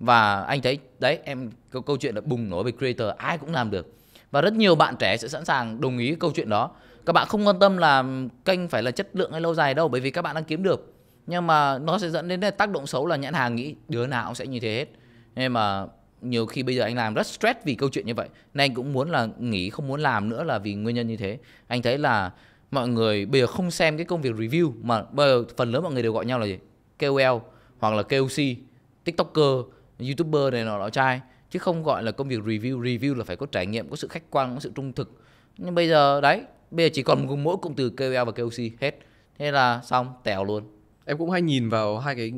và anh thấy đấy em câu, câu chuyện là bùng nổ về creator ai cũng làm được và rất nhiều bạn trẻ sẽ sẵn sàng đồng ý câu chuyện đó các bạn không quan tâm là kênh phải là chất lượng hay lâu dài đâu bởi vì các bạn đang kiếm được nhưng mà nó sẽ dẫn đến tác động xấu là nhãn hàng nghĩ đứa nào cũng sẽ như thế hết nên mà nhiều khi bây giờ anh làm rất stress vì câu chuyện như vậy nên anh cũng muốn là nghỉ không muốn làm nữa là vì nguyên nhân như thế anh thấy là mọi người bây giờ không xem cái công việc review mà bây giờ phần lớn mọi người đều gọi nhau là gì KOL hoặc là KOC TikToker YouTuber này nọ đó trai chứ không gọi là công việc review review là phải có trải nghiệm có sự khách quan có sự trung thực nhưng bây giờ đấy bây giờ chỉ còn mỗi cụm từ KOL và KOC hết thế là xong tèo luôn em cũng hay nhìn vào hai cái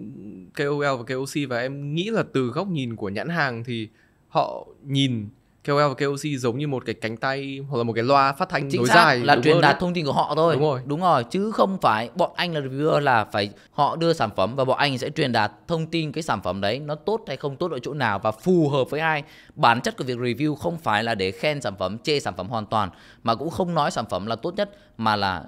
KOL và KOC và em nghĩ là từ góc nhìn của nhãn hàng thì họ nhìn KOL và KOC giống như một cái cánh tay hoặc là một cái loa phát thanh Chính nối xác dài là truyền đạt thông tin của họ thôi. Đúng rồi. Đúng rồi, chứ không phải bọn anh là reviewer là phải họ đưa sản phẩm và bọn anh sẽ truyền đạt thông tin cái sản phẩm đấy nó tốt hay không tốt ở chỗ nào và phù hợp với ai. Bản chất của việc review không phải là để khen sản phẩm, chê sản phẩm hoàn toàn mà cũng không nói sản phẩm là tốt nhất mà là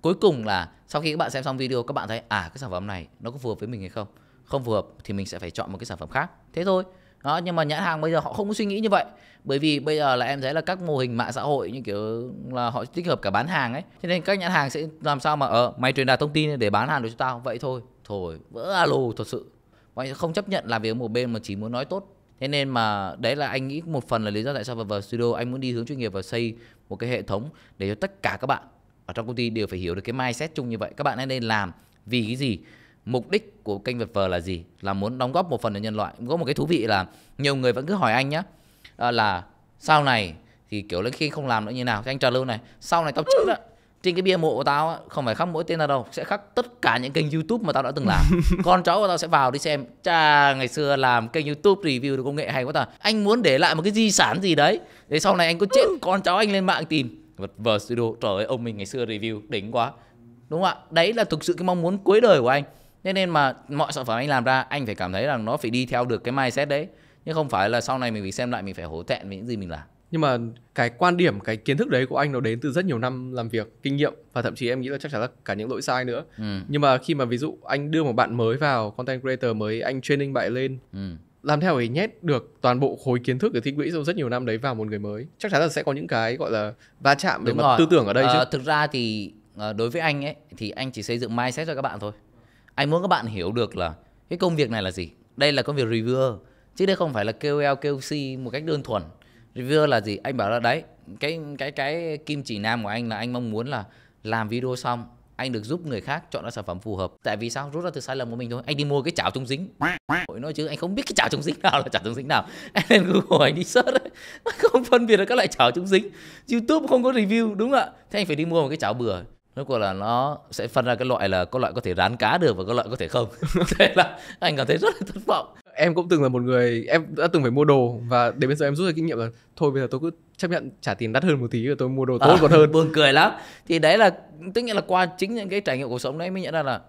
cuối cùng là sau khi các bạn xem xong video các bạn thấy à cái sản phẩm này nó có phù hợp với mình hay không? Không phù hợp thì mình sẽ phải chọn một cái sản phẩm khác. Thế thôi đó nhưng mà nhãn hàng bây giờ họ không có suy nghĩ như vậy bởi vì bây giờ là em thấy là các mô hình mạng xã hội như kiểu là họ tích hợp cả bán hàng ấy cho nên các nhãn hàng sẽ làm sao mà ở ờ, mày truyền đạt thông tin để bán hàng được cho tao vậy thôi thôi vỡ alo thật sự mày không chấp nhận làm việc một bên mà chỉ muốn nói tốt thế nên mà đấy là anh nghĩ một phần là lý do tại sao vào, vào studio anh muốn đi hướng chuyên nghiệp và xây một cái hệ thống để cho tất cả các bạn ở trong công ty đều phải hiểu được cái mindset chung như vậy các bạn hãy nên làm vì cái gì mục đích của kênh vật vờ là gì là muốn đóng góp một phần cho nhân loại có một cái thú vị là nhiều người vẫn cứ hỏi anh nhá à, là sau này thì kiểu là khi không làm nữa như nào thì anh trả lưu này sau này tao chết á trên cái bia mộ của tao không phải khắc mỗi tên tao đâu sẽ khắc tất cả những kênh youtube mà tao đã từng làm con cháu của tao sẽ vào đi xem cha ngày xưa làm kênh youtube review được công nghệ hay quá ta anh muốn để lại một cái di sản gì đấy để sau này anh có chết con cháu anh lên mạng tìm vật vờ studio trời ơi ông mình ngày xưa review đỉnh quá đúng không ạ đấy là thực sự cái mong muốn cuối đời của anh thế nên mà mọi sản phẩm anh làm ra anh phải cảm thấy rằng nó phải đi theo được cái mindset đấy nhưng không phải là sau này mình phải xem lại mình phải hổ thẹn với những gì mình làm nhưng mà cái quan điểm cái kiến thức đấy của anh nó đến từ rất nhiều năm làm việc kinh nghiệm và thậm chí em nghĩ là chắc chắn là cả những lỗi sai nữa ừ. nhưng mà khi mà ví dụ anh đưa một bạn mới vào content creator mới anh training bạn lên ừ. làm theo để nhét được toàn bộ khối kiến thức từ tích lũy trong rất nhiều năm đấy vào một người mới chắc chắn là sẽ có những cái gọi là va chạm về mặt tư tưởng ở đây à, chứ thực ra thì ờ, đối với anh ấy thì anh chỉ xây dựng mindset cho các bạn thôi anh muốn các bạn hiểu được là cái công việc này là gì đây là công việc reviewer chứ đây không phải là KOL KOC một cách đơn thuần reviewer là gì anh bảo là đấy cái cái cái kim chỉ nam của anh là anh mong muốn là làm video xong anh được giúp người khác chọn ra sản phẩm phù hợp tại vì sao rút ra từ sai lầm của mình thôi anh đi mua cái chảo chống dính Ôi nói chứ anh không biết cái chảo chống dính nào là chảo chống dính nào anh lên google anh đi search đấy không phân biệt được các loại chảo chống dính youtube không có review đúng không ạ thế anh phải đi mua một cái chảo bừa rốt cuộc là nó sẽ phân ra cái loại là có loại có thể rán cá được và có loại có thể không thế là anh cảm thấy rất là thất vọng em cũng từng là một người em đã từng phải mua đồ và đến bây giờ em rút ra kinh nghiệm là thôi bây giờ tôi cứ chấp nhận trả tiền đắt hơn một tí rồi tôi mua đồ tốt à, còn hơn buồn cười lắm thì đấy là tức nghĩa là qua chính những cái trải nghiệm cuộc sống đấy mới nhận ra là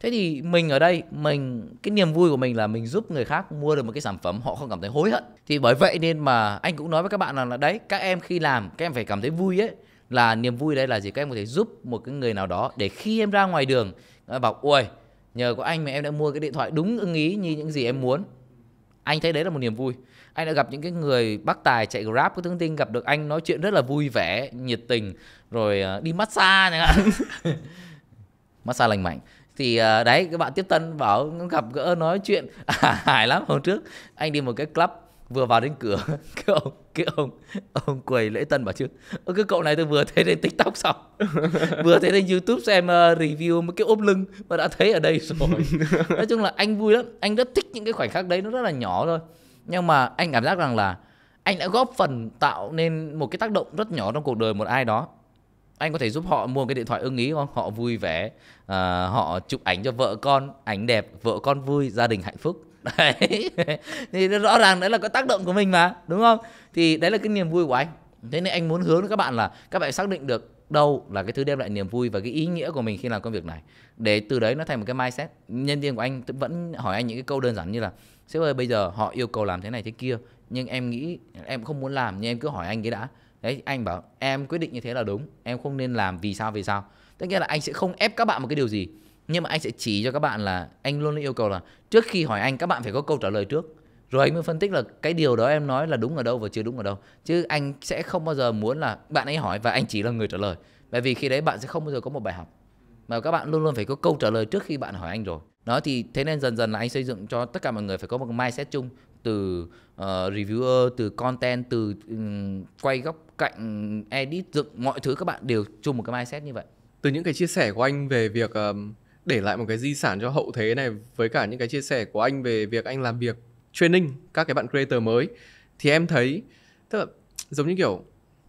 thế thì mình ở đây mình cái niềm vui của mình là mình giúp người khác mua được một cái sản phẩm họ không cảm thấy hối hận thì bởi vậy nên mà anh cũng nói với các bạn là, là đấy các em khi làm các em phải cảm thấy vui ấy là niềm vui đây là gì các em có thể giúp một cái người nào đó để khi em ra ngoài đường em bảo ui nhờ có anh mà em đã mua cái điện thoại đúng ưng ý như những gì em muốn anh thấy đấy là một niềm vui anh đã gặp những cái người bác tài chạy grab cái thông tin gặp được anh nói chuyện rất là vui vẻ nhiệt tình rồi ờ, đi massage chẳng hạn massage lành mạnh thì ờ, đấy các bạn tiếp tân bảo gặp gỡ nói chuyện à, hài lắm hôm trước anh đi một cái club vừa vào đến cửa cái ông cái ông ông quầy lễ tân bảo chứ cái cậu này tôi vừa thấy trên tiktok xong vừa thấy trên youtube xem ờ, review một cái ốp lưng mà đã thấy ở đây rồi nói chung là anh vui lắm anh rất thích những cái khoảnh khắc đấy nó rất là nhỏ thôi nhưng mà anh cảm giác rằng là anh đã góp phần tạo nên một cái tác động rất nhỏ trong cuộc đời một ai đó anh có thể giúp họ mua cái điện thoại ưng ý không họ vui vẻ uh, họ chụp ảnh cho vợ con ảnh đẹp vợ con vui gia đình hạnh phúc đấy thì rõ ràng đấy là có tác động của mình mà đúng không thì đấy là cái niềm vui của anh thế nên anh muốn hướng đến các bạn là các bạn xác định được đâu là cái thứ đem lại niềm vui và cái ý nghĩa của mình khi làm công việc này để từ đấy nó thành một cái mindset nhân viên của anh vẫn hỏi anh những cái câu đơn giản như là sếp ơi bây giờ họ yêu cầu làm thế này thế kia nhưng em nghĩ em không muốn làm nhưng em cứ hỏi anh cái đã đấy anh bảo em quyết định như thế là đúng em không nên làm vì sao vì sao tất nhiên là anh sẽ không ép các bạn một cái điều gì nhưng mà anh sẽ chỉ cho các bạn là anh luôn yêu cầu là trước khi hỏi anh các bạn phải có câu trả lời trước rồi anh mới phân tích là cái điều đó em nói là đúng ở đâu và chưa đúng ở đâu chứ anh sẽ không bao giờ muốn là bạn ấy hỏi và anh chỉ là người trả lời bởi vì khi đấy bạn sẽ không bao giờ có một bài học mà các bạn luôn luôn phải có câu trả lời trước khi bạn hỏi anh rồi đó thì thế nên dần dần là anh xây dựng cho tất cả mọi người phải có một mindset chung từ uh, reviewer từ content từ um, quay góc cạnh edit dựng mọi thứ các bạn đều chung một cái mindset như vậy từ những cái chia sẻ của anh về việc um, để lại một cái di sản cho hậu thế này với cả những cái chia sẻ của anh về việc anh làm việc training các cái bạn creator mới thì em thấy tức là giống như kiểu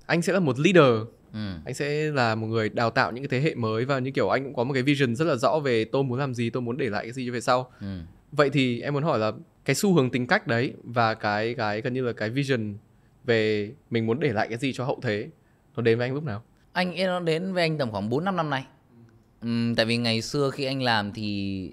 anh sẽ là một leader Ừ. anh sẽ là một người đào tạo những cái thế hệ mới và như kiểu anh cũng có một cái vision rất là rõ về tôi muốn làm gì tôi muốn để lại cái gì cho về sau ừ. vậy thì em muốn hỏi là cái xu hướng tính cách đấy và cái cái gần như là cái vision về mình muốn để lại cái gì cho hậu thế nó đến với anh lúc nào anh nó đến với anh tầm khoảng 4 năm năm nay tại vì ngày xưa khi anh làm thì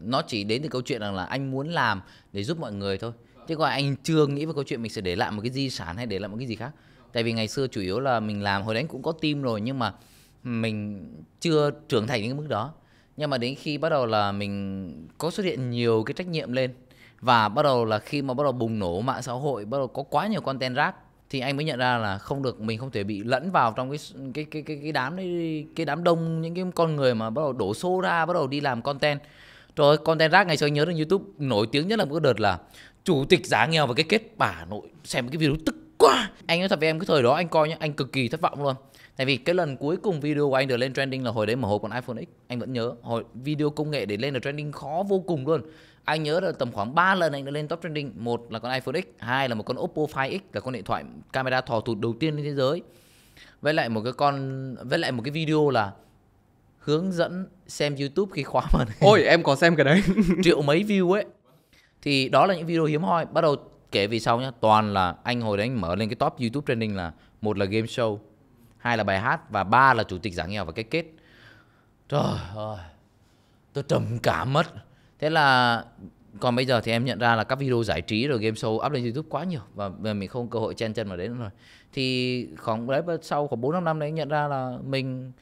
nó chỉ đến từ câu chuyện rằng là anh muốn làm để giúp mọi người thôi chứ còn anh chưa nghĩ về câu chuyện mình sẽ để lại một cái di sản hay để lại một cái gì khác tại vì ngày xưa chủ yếu là mình làm hồi đấy cũng có team rồi nhưng mà mình chưa trưởng thành đến cái mức đó nhưng mà đến khi bắt đầu là mình có xuất hiện nhiều cái trách nhiệm lên và bắt đầu là khi mà bắt đầu bùng nổ mạng xã hội bắt đầu có quá nhiều content rác thì anh mới nhận ra là không được mình không thể bị lẫn vào trong cái cái cái cái, cái đám đấy cái đám đông những cái con người mà bắt đầu đổ xô ra bắt đầu đi làm content rồi content rác ngày xưa nhớ được youtube nổi tiếng nhất là một cái đợt là chủ tịch giá nghèo và cái kết bà nội xem cái video tức quá anh nói thật với em cái thời đó anh coi nhá anh cực kỳ thất vọng luôn tại vì cái lần cuối cùng video của anh được lên trending là hồi đấy mở hộp còn iphone x anh vẫn nhớ hồi video công nghệ để lên được trending khó vô cùng luôn anh nhớ là tầm khoảng 3 lần anh đã lên top trending một là con iPhone X hai là một con Oppo Find X là con điện thoại camera thò thụt đầu tiên trên thế giới với lại một cái con với lại một cái video là hướng dẫn xem YouTube khi khóa màn hình. Ôi em có xem cái đấy. Triệu mấy view ấy. Thì đó là những video hiếm hoi. Bắt đầu kể vì sau nhá, toàn là anh hồi đấy anh mở lên cái top YouTube trending là một là game show, hai là bài hát và ba là chủ tịch giảng nghèo và cái kết. Trời ơi. Tôi trầm cảm mất thế là còn bây giờ thì em nhận ra là các video giải trí rồi game show up lên youtube quá nhiều và mình không cơ hội chen chân vào đấy nữa rồi thì khoảng đấy sau khoảng bốn năm năm đấy nhận ra là mình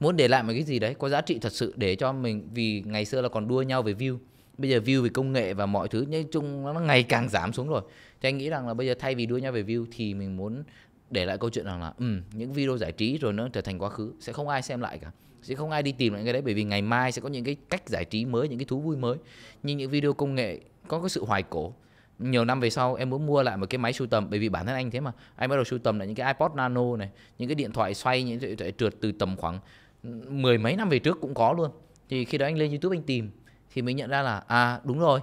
muốn để lại một cái gì đấy có giá trị thật sự để cho mình vì ngày xưa là còn đua nhau về view bây giờ view về công nghệ và mọi thứ nói chung nó ngày càng giảm xuống rồi thì anh nghĩ rằng là bây giờ thay vì đua nhau về view thì mình muốn để lại câu chuyện rằng là um, những video giải trí rồi nó trở thành quá khứ sẽ không ai xem lại cả sẽ không ai đi tìm lại cái đấy bởi vì ngày mai sẽ có những cái cách giải trí mới những cái thú vui mới nhưng những video công nghệ có cái sự hoài cổ nhiều năm về sau em muốn mua lại một cái máy sưu tầm bởi vì bản thân anh thế mà anh bắt đầu sưu tầm lại những cái iPod Nano này những cái điện thoại xoay những cái điện thoại trượt từ tầm khoảng mười mấy năm về trước cũng có luôn thì khi đó anh lên YouTube anh tìm thì mới nhận ra là à đúng rồi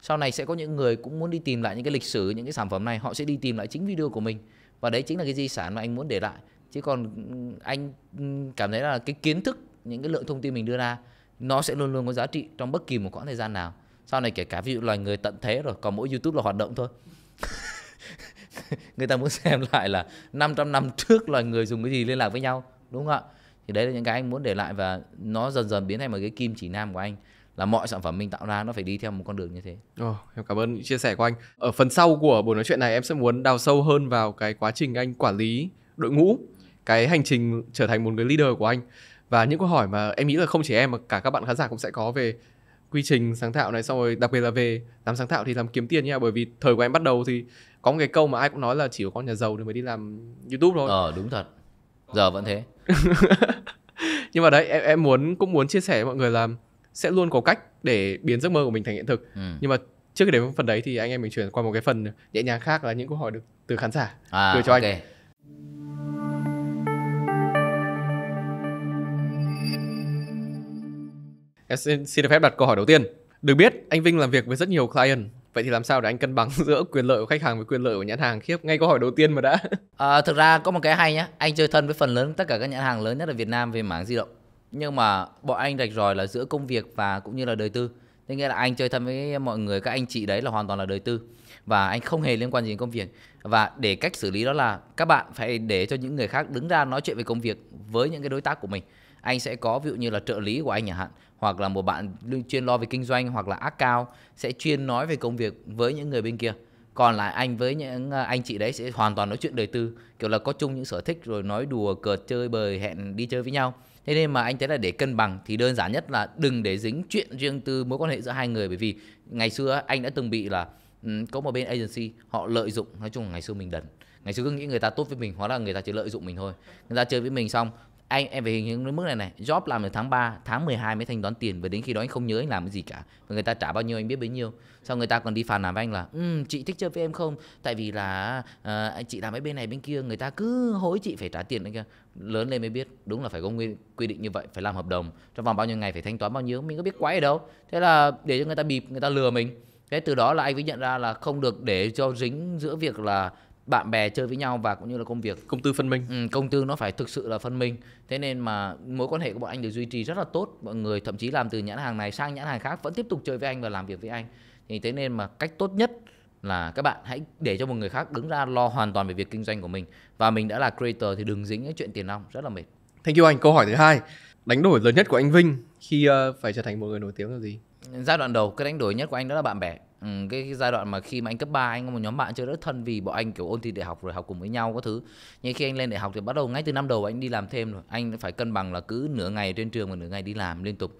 sau này sẽ có những người cũng muốn đi tìm lại những cái lịch sử những cái sản phẩm này họ sẽ đi tìm lại chính video của mình và đấy chính là cái di sản mà anh muốn để lại chứ còn ừ, anh ừ, cảm thấy là cái kiến thức những cái lượng thông tin mình đưa ra nó sẽ luôn luôn có giá trị trong bất kỳ một khoảng thời gian nào sau này kể cả ví dụ loài người tận thế rồi còn mỗi youtube là hoạt động thôi người ta muốn xem lại là 500 năm trước loài người dùng cái gì liên lạc với nhau đúng không ạ thì đấy là những cái anh muốn để lại và nó dần dần biến thành một cái kim chỉ nam của anh là mọi sản phẩm mình tạo ra nó phải đi theo một con đường như thế. Oh, em cảm ơn chia sẻ của anh. Ở phần sau của buổi nói chuyện này em sẽ muốn đào sâu hơn vào cái quá trình anh quản lý đội ngũ, cái hành trình trở thành một người leader của anh và những câu hỏi mà em nghĩ là không chỉ em mà cả các bạn khán giả cũng sẽ có về quy trình sáng tạo này xong rồi đặc biệt là về làm sáng tạo thì làm kiếm tiền nha bởi vì thời của em bắt đầu thì có một cái câu mà ai cũng nói là chỉ có con nhà giàu thì mới đi làm youtube thôi ờ đúng thật giờ vẫn thế nhưng mà đấy em em muốn cũng muốn chia sẻ với mọi người là sẽ luôn có cách để biến giấc mơ của mình thành hiện thực ừ. nhưng mà trước khi đến phần đấy thì anh em mình chuyển qua một cái phần nhẹ nhàng khác là những câu hỏi được từ khán giả à, gửi cho okay. anh em xin, xin phép đặt câu hỏi đầu tiên được biết anh Vinh làm việc với rất nhiều client vậy thì làm sao để anh cân bằng giữa quyền lợi của khách hàng với quyền lợi của nhãn hàng khiếp ngay câu hỏi đầu tiên mà đã à, thực ra có một cái hay nhá anh chơi thân với phần lớn tất cả các nhãn hàng lớn nhất ở Việt Nam về mảng di động nhưng mà bọn anh rạch ròi là giữa công việc và cũng như là đời tư thế nghĩa là anh chơi thân với mọi người các anh chị đấy là hoàn toàn là đời tư và anh không hề liên quan gì đến công việc và để cách xử lý đó là các bạn phải để cho những người khác đứng ra nói chuyện về công việc với những cái đối tác của mình anh sẽ có ví dụ như là trợ lý của anh nhà hạn hoặc là một bạn chuyên lo về kinh doanh hoặc là ác cao sẽ chuyên nói về công việc với những người bên kia còn lại anh với những à, anh chị đấy sẽ hoàn toàn nói chuyện đời tư kiểu là có chung những sở thích rồi nói đùa cợt chơi bời hẹn đi chơi với nhau thế nên mà anh thấy là để cân bằng thì đơn giản nhất là đừng để dính chuyện riêng tư mối quan hệ giữa hai người bởi vì ngày xưa anh đã từng bị là có một bên agency họ lợi dụng nói chung là ngày xưa mình đần ngày xưa cứ nghĩ người ta tốt với mình hóa ra người ta chỉ lợi dụng mình thôi người ta chơi với mình xong anh em về hình dung đến mức này này job làm được tháng 3 tháng 12 mới thanh toán tiền và đến khi đó anh không nhớ anh làm cái gì cả và người ta trả bao nhiêu anh biết bấy nhiêu sau người ta còn đi phàn nàn với anh là um, chị thích chơi với em không tại vì là uh, chị làm ở bên này bên kia người ta cứ hối chị phải trả tiền đấy kia lớn lên mới biết đúng là phải có nguyên quy định như vậy phải làm hợp đồng trong vòng bao nhiêu ngày phải thanh toán bao nhiêu mình có biết quái ở đâu thế là để cho người ta bịp người ta lừa mình thế từ đó là anh mới nhận ra là không được để cho dính giữa việc là bạn bè chơi với nhau và cũng như là công việc công tư phân minh ừ, công tư nó phải thực sự là phân minh thế nên mà mối quan hệ của bọn anh được duy trì rất là tốt mọi người thậm chí làm từ nhãn hàng này sang nhãn hàng khác vẫn tiếp tục chơi với anh và làm việc với anh thì thế nên mà cách tốt nhất là các bạn hãy để cho một người khác đứng ra lo hoàn toàn về việc kinh doanh của mình và mình đã là creator thì đừng dính những chuyện tiền nong rất là mệt thank you anh câu hỏi thứ hai đánh đổi lớn nhất của anh Vinh khi uh, phải trở thành một người nổi tiếng là gì giai đoạn đầu cái đánh đổi nhất của anh đó là bạn bè cái, ừ, cái giai đoạn mà khi mà anh cấp 3 anh có một nhóm bạn chơi rất thân vì bọn anh kiểu ôn thi đại học rồi học cùng với nhau có thứ nhưng khi anh lên đại học thì bắt đầu ngay từ năm đầu anh đi làm thêm rồi anh phải cân bằng là cứ nửa ngày trên trường và nửa ngày đi làm liên tục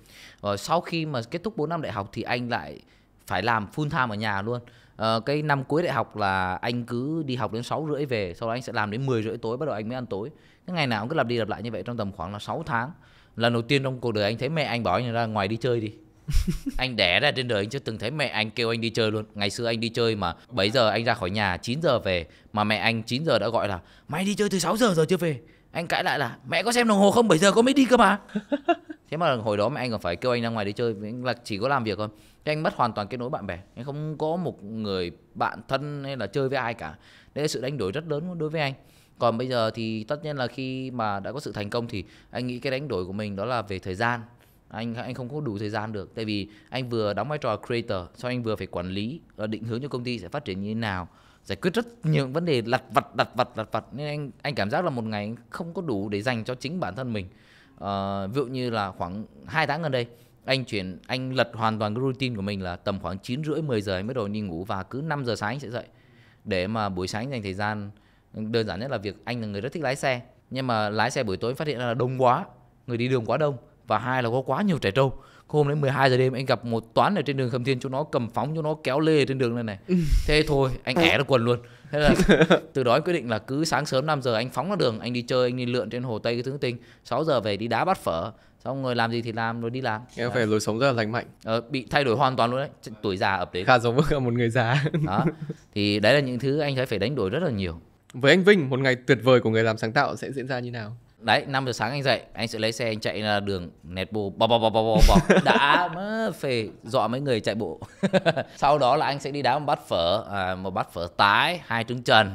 rồi ờ, sau khi mà kết thúc 4 năm đại học thì anh lại phải làm full time ở nhà luôn à, cái năm cuối đại học là anh cứ đi học đến 6 rưỡi về sau đó anh sẽ làm đến 10 rưỡi tối bắt đầu anh mới ăn tối cái ngày nào cũng cứ lặp đi lặp lại như vậy trong tầm khoảng là 6 tháng lần đầu tiên trong cuộc đời anh thấy mẹ anh bỏ anh ra ngoài đi chơi đi anh đẻ ra trên đời anh chưa từng thấy mẹ anh kêu anh đi chơi luôn ngày xưa anh đi chơi mà bấy giờ anh ra khỏi nhà 9 giờ về mà mẹ anh 9 giờ đã gọi là mày đi chơi từ 6 giờ giờ chưa về anh cãi lại là mẹ có xem đồng hồ không 7 giờ có mới đi cơ mà thế mà hồi đó mẹ anh còn phải kêu anh ra ngoài đi chơi là chỉ có làm việc thôi thế anh mất hoàn toàn kết nối bạn bè anh không có một người bạn thân hay là chơi với ai cả đấy là sự đánh đổi rất lớn đối với anh còn bây giờ thì tất nhiên là khi mà đã có sự thành công thì anh nghĩ cái đánh đổi của mình đó là về thời gian anh anh không có đủ thời gian được tại vì anh vừa đóng vai trò creator sau anh vừa phải quản lý ờ, định hướng cho công ty sẽ phát triển như thế nào giải quyết rất nhiều vấn đề lặt vặt đặt vặt lặt vặt nên anh anh cảm giác là một ngày không có đủ để dành cho chính bản thân mình à, ví dụ như là khoảng 2 tháng gần đây anh chuyển anh lật hoàn toàn cái routine của mình là tầm khoảng 9 rưỡi 10 giờ anh bắt đầu đi ngủ và cứ 5 giờ sáng anh sẽ dậy để mà buổi sáng dành thời gian ừ, đơn giản nhất là việc anh là người rất thích lái xe nhưng mà lái xe buổi tối phát hiện là đông quá người đi đường quá đông và hai là có quá nhiều trẻ trâu hôm đến 12 giờ đêm anh gặp một toán ở trên đường Khâm Thiên cho nó cầm phóng cho nó kéo lê trên đường này này ừ. thế thôi anh ẻ ra quần luôn thế là từ đó anh quyết định là cứ sáng sớm 5 giờ anh phóng ra đường anh đi chơi anh đi lượn trên hồ tây cái thứ tinh 6 giờ về đi đá bắt phở xong rồi làm gì thì làm rồi đi làm em phải lối sống rất là lành mạnh ờ, bị thay đổi hoàn toàn luôn đấy tuổi già ập đến khá giống với một người già đó thì đấy là những thứ anh thấy phải đánh đổi rất là nhiều với anh Vinh một ngày tuyệt vời của người làm sáng tạo sẽ diễn ra như nào đấy 5 giờ sáng anh dậy anh sẽ lấy xe anh chạy ra đường nẹt bồ bò bò bò bò bò bò đã mớ phê dọa mấy người chạy bộ sau đó là anh sẽ đi đá một bát phở à, một bát phở tái hai trứng trần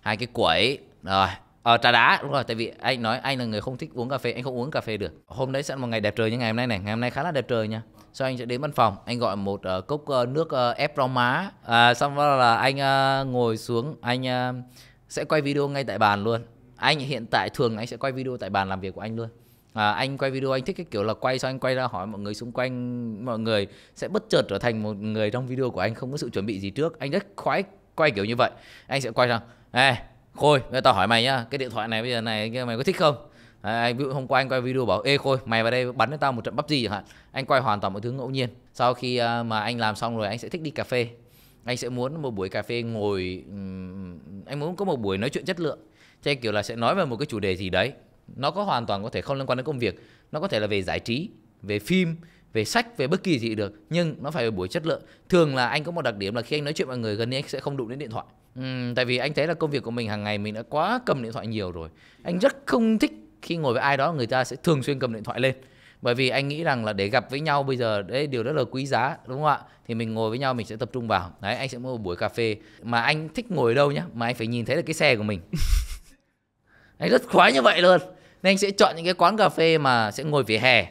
hai cái quẩy rồi Ờ, trà đá đúng rồi tại vì anh nói anh là người không thích uống cà phê anh không uống cà phê được hôm đấy sẽ một ngày đẹp trời như ngày hôm nay này ngày hôm nay khá là đẹp trời nha sau anh sẽ đến văn phòng anh gọi một uh, cốc uh, nước uh, ép rau má à, xong đó là anh uh, ngồi xuống anh uh, sẽ quay video ngay tại bàn luôn anh hiện tại thường anh sẽ quay video tại bàn làm việc của anh luôn à, anh quay video anh thích cái kiểu là quay sau anh quay ra hỏi mọi người xung quanh mọi người sẽ bất chợt trở thành một người trong video của anh không có sự chuẩn bị gì trước anh rất khoái quay kiểu như vậy anh sẽ quay ra ê khôi bây giờ tao hỏi mày nhá cái điện thoại này bây giờ này mày có thích không À, ví dụ hôm qua anh quay video bảo ê khôi mày vào đây bắn cho tao một trận bắp gì chẳng hạn anh quay hoàn toàn mọi thứ ngẫu nhiên sau khi à, mà anh làm xong rồi anh sẽ thích đi cà phê anh sẽ muốn một buổi cà phê ngồi anh muốn có một buổi nói chuyện chất lượng theo kiểu là sẽ nói về một cái chủ đề gì đấy nó có hoàn toàn có thể không liên quan đến công việc nó có thể là về giải trí về phim về sách về bất kỳ gì được nhưng nó phải về buổi chất lượng thường là anh có một đặc điểm là khi anh nói chuyện với người gần như anh sẽ không đụng đến điện thoại uhm, tại vì anh thấy là công việc của mình hàng ngày mình đã quá cầm điện thoại nhiều rồi anh rất không thích khi ngồi với ai đó người ta sẽ thường xuyên cầm điện thoại lên bởi vì anh nghĩ rằng là để gặp với nhau bây giờ đấy điều rất là quý giá đúng không ạ thì mình ngồi với nhau mình sẽ tập trung vào đấy anh sẽ mua một buổi cà phê mà anh thích ngồi đâu nhá mà anh phải nhìn thấy được cái xe của mình Đấy, rất khoái như vậy luôn nên anh sẽ chọn những cái quán cà phê mà sẽ ngồi vỉa hè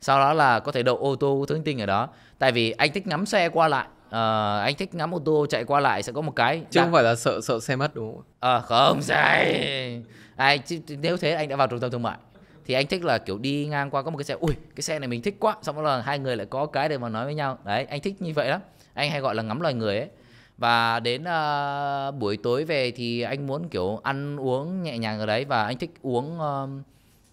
sau đó là có thể đậu ô tô thứ tinh ở đó tại vì anh thích ngắm xe qua lại à, anh thích ngắm ô tô chạy qua lại sẽ có một cái chứ đã... không phải là sợ sợ xe mất đúng không ờ à, không sai ai chứ, nếu thế anh đã vào trung tâm thương mại thì anh thích là kiểu đi ngang qua có một cái xe ui cái xe này mình thích quá xong đó là hai người lại có cái để mà nói với nhau đấy anh thích như vậy lắm anh hay gọi là ngắm loài người ấy và đến uh, buổi tối về thì anh muốn kiểu ăn uống nhẹ nhàng ở đấy và anh thích uống uh,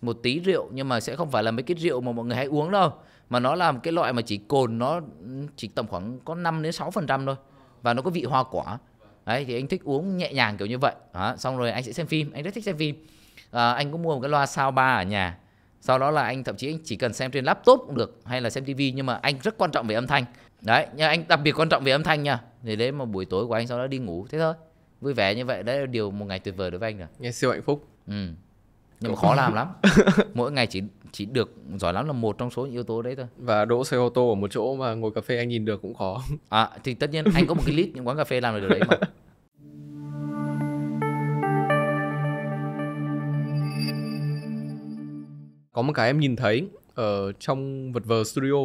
một tí rượu nhưng mà sẽ không phải là mấy cái rượu mà mọi người hay uống đâu mà nó là một cái loại mà chỉ cồn nó ừ, chỉ tầm khoảng có 5 đến 6% thôi và nó có vị hoa quả đấy thì anh thích uống nhẹ nhàng kiểu như vậy đó, xong rồi anh sẽ xem phim anh rất thích xem phim à, anh cũng mua một cái loa sao ba ở nhà sau đó là anh thậm chí anh chỉ cần xem trên laptop cũng được hay là xem tivi nhưng mà anh rất quan trọng về âm thanh đấy nhưng anh đặc biệt quan trọng về âm thanh nha thì đấy mà buổi tối của anh sau đó đi ngủ thế thôi vui vẻ như vậy đấy là điều một ngày tuyệt vời đối với anh rồi nghe siêu hạnh phúc ừ nhưng mà khó làm lắm mỗi ngày chỉ chỉ được giỏi lắm là một trong số những yếu tố đấy thôi và đỗ xe ô tô ở một chỗ mà ngồi cà phê anh nhìn được cũng khó à thì tất nhiên anh có một cái list những quán cà phê làm được đấy mà có một cái em nhìn thấy ở trong vật vờ studio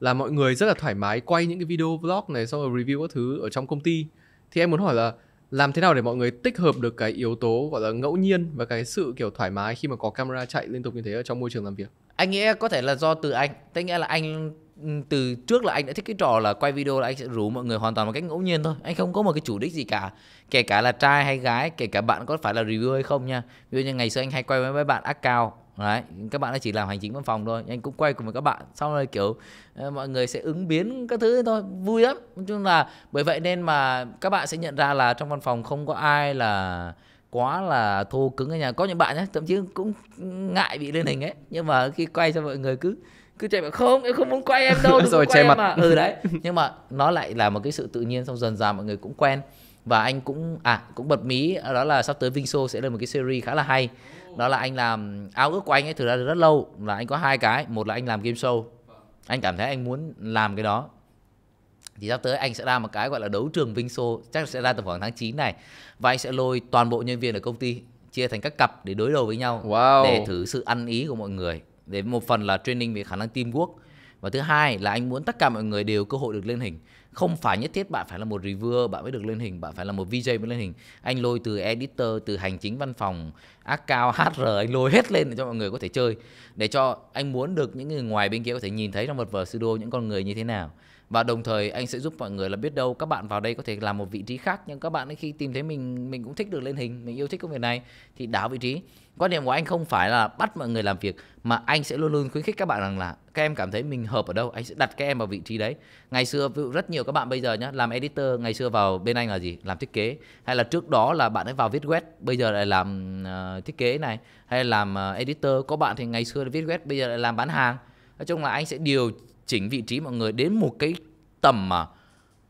là mọi người rất là thoải mái quay những cái video vlog này xong rồi review các thứ ở trong công ty thì em muốn hỏi là làm thế nào để mọi người tích hợp được cái yếu tố gọi là ngẫu nhiên và cái sự kiểu thoải mái khi mà có camera chạy liên tục như thế ở trong môi trường làm việc anh nghĩ có thể là do từ anh tức nghĩa là anh ừ, từ trước là anh đã thích cái trò là quay video là anh sẽ rủ mọi người hoàn toàn một cách ngẫu nhiên thôi anh không có một cái chủ đích gì cả kể cả là trai hay gái kể cả bạn có phải là review hay không nha ví dụ như ngày xưa anh hay quay với mấy bạn ác cao Đấy, các bạn chỉ làm hành chính văn phòng thôi anh cũng quay cùng với các bạn sau này kiểu ờ, mọi người sẽ ứng biến các thứ thôi vui lắm nói chung là bởi vậy nên mà các bạn sẽ nhận ra là trong văn phòng không có ai là quá là thô cứng ở nhà có những bạn nhé thậm chí cũng ngại bị lên hình ấy nhưng mà khi quay cho mọi người cứ cứ chạy bảo không em không muốn quay em đâu rồi che mặt mà. ừ đấy nhưng mà nó lại là một cái sự tự nhiên xong dần dần mọi người cũng quen và anh cũng à cũng bật mí đó là sắp tới Vinh Show sẽ là một cái series khá là hay đó là anh làm ao ước của anh ấy thực ra rất lâu là anh có hai cái một là anh làm game show anh cảm thấy anh muốn làm cái đó thì sắp tới anh sẽ ra một cái gọi là đấu trường Vinh Show chắc sẽ ra tầm khoảng tháng 9 này và anh sẽ lôi toàn bộ nhân viên ở công ty chia thành các cặp để đối đầu với nhau wow. để thử sự ăn ý của mọi người để một phần là training về khả năng teamwork và thứ hai là anh muốn tất cả mọi người đều cơ hội được lên hình không phải nhất thiết bạn phải là một reviewer bạn mới được lên hình bạn phải là một VJ mới lên hình anh lôi từ editor từ hành chính văn phòng account HR anh lôi hết lên để cho mọi người có thể chơi để cho anh muốn được những người ngoài bên kia có thể nhìn thấy trong vật vở studio những con người như thế nào và đồng thời anh sẽ giúp mọi người là biết đâu các bạn vào đây có thể làm một vị trí khác nhưng các bạn ấy khi tìm thấy mình mình cũng thích được lên hình mình yêu thích công việc này thì đảo vị trí quan điểm của anh không phải là bắt mọi người làm việc mà anh sẽ luôn luôn khuyến khích các bạn rằng là các em cảm thấy mình hợp ở đâu anh sẽ đặt các em vào vị trí đấy ngày xưa ví dụ rất nhiều các bạn bây giờ nhá làm editor ngày xưa vào bên anh là gì làm thiết kế hay là trước đó là bạn ấy vào viết web bây giờ lại làm uh, thiết kế này hay làm uh, editor có bạn thì ngày xưa là viết web bây giờ lại làm bán hàng nói chung là anh sẽ điều chỉnh vị trí mọi người đến một cái tầm mà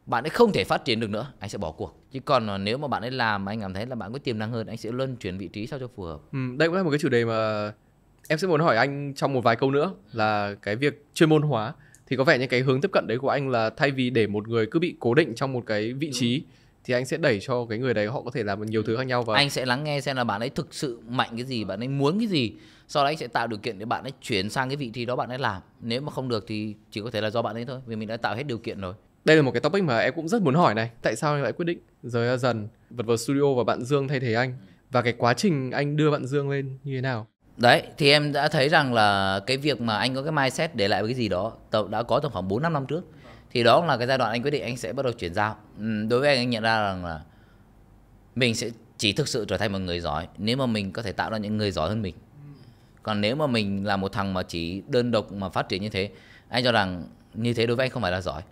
bạn ấy không thể phát triển được nữa anh sẽ bỏ cuộc chứ còn ờ, nếu mà bạn ấy làm mà anh cảm thấy là bạn có tiềm năng hơn anh sẽ luân chuyển vị trí sao cho phù hợp ừ, đây cũng là một cái chủ đề mà em sẽ muốn hỏi anh trong một vài câu nữa là cái việc chuyên môn hóa thì có vẻ như cái hướng tiếp cận đấy của anh là thay vì để một người cứ bị cố định trong một cái vị trí thì anh sẽ đẩy cho cái người đấy họ có thể làm nhiều thứ khác nhau và anh sẽ lắng nghe xem là bạn ấy thực sự mạnh cái gì bạn ấy muốn cái gì sau đấy anh sẽ tạo điều kiện để bạn ấy chuyển sang cái vị trí đó bạn ấy làm nếu mà không được thì chỉ có thể là do bạn ấy thôi vì mình đã tạo hết điều kiện rồi đây là một cái topic mà em cũng rất muốn hỏi này tại sao anh lại quyết định rời ra dần vật vào studio và bạn dương thay thế anh và cái quá trình anh đưa bạn dương lên như thế nào đấy thì em đã thấy rằng là cái việc mà anh có cái mindset để lại cái gì đó đã có tầm khoảng bốn năm năm trước thì đó là cái giai đoạn anh quyết định anh sẽ bắt đầu chuyển giao ừ, đối với anh anh nhận ra rằng là mình sẽ chỉ thực sự trở thành một người giỏi nếu mà mình có thể tạo ra những người giỏi hơn mình còn nếu mà mình là một thằng mà chỉ đơn độc mà phát triển như thế anh cho rằng như thế đối với anh không phải là giỏi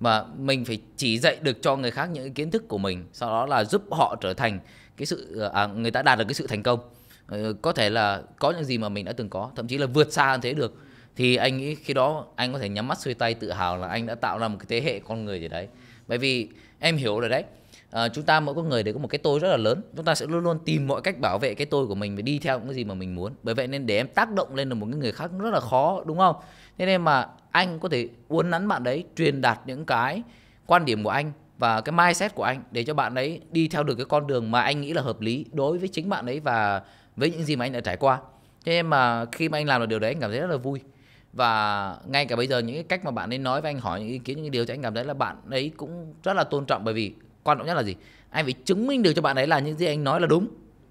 mà mình phải chỉ dạy được cho người khác những kiến thức của mình sau đó là giúp họ trở thành cái sự à, người ta đạt được cái sự thành công ờ, có thể là có những gì mà mình đã từng có thậm chí là vượt xa hơn thế được thì anh nghĩ khi đó anh có thể nhắm mắt xuôi tay tự hào là anh đã tạo ra một cái thế hệ con người gì đấy bởi vì em hiểu rồi đấy à, chúng ta mỗi con người đều có một cái tôi rất là lớn chúng ta sẽ luôn luôn tìm mọi cách bảo vệ cái tôi của mình và đi theo những cái gì mà mình muốn bởi vậy nên để em tác động lên được một cái người khác rất là khó đúng không thế nên mà anh có thể uốn nắn bạn đấy truyền đạt những cái quan điểm của anh và cái mindset của anh để cho bạn ấy đi theo được cái con đường mà anh nghĩ là hợp lý đối với chính bạn ấy và với những gì mà anh đã trải qua thế nên mà khi mà anh làm được điều đấy anh cảm thấy rất là vui và ngay cả bây giờ những cái cách mà bạn ấy nói với anh hỏi những ý kiến những cái điều thì anh cảm thấy là bạn ấy cũng rất là tôn trọng bởi vì quan trọng nhất là gì anh phải chứng minh được cho bạn ấy là những gì anh nói là đúng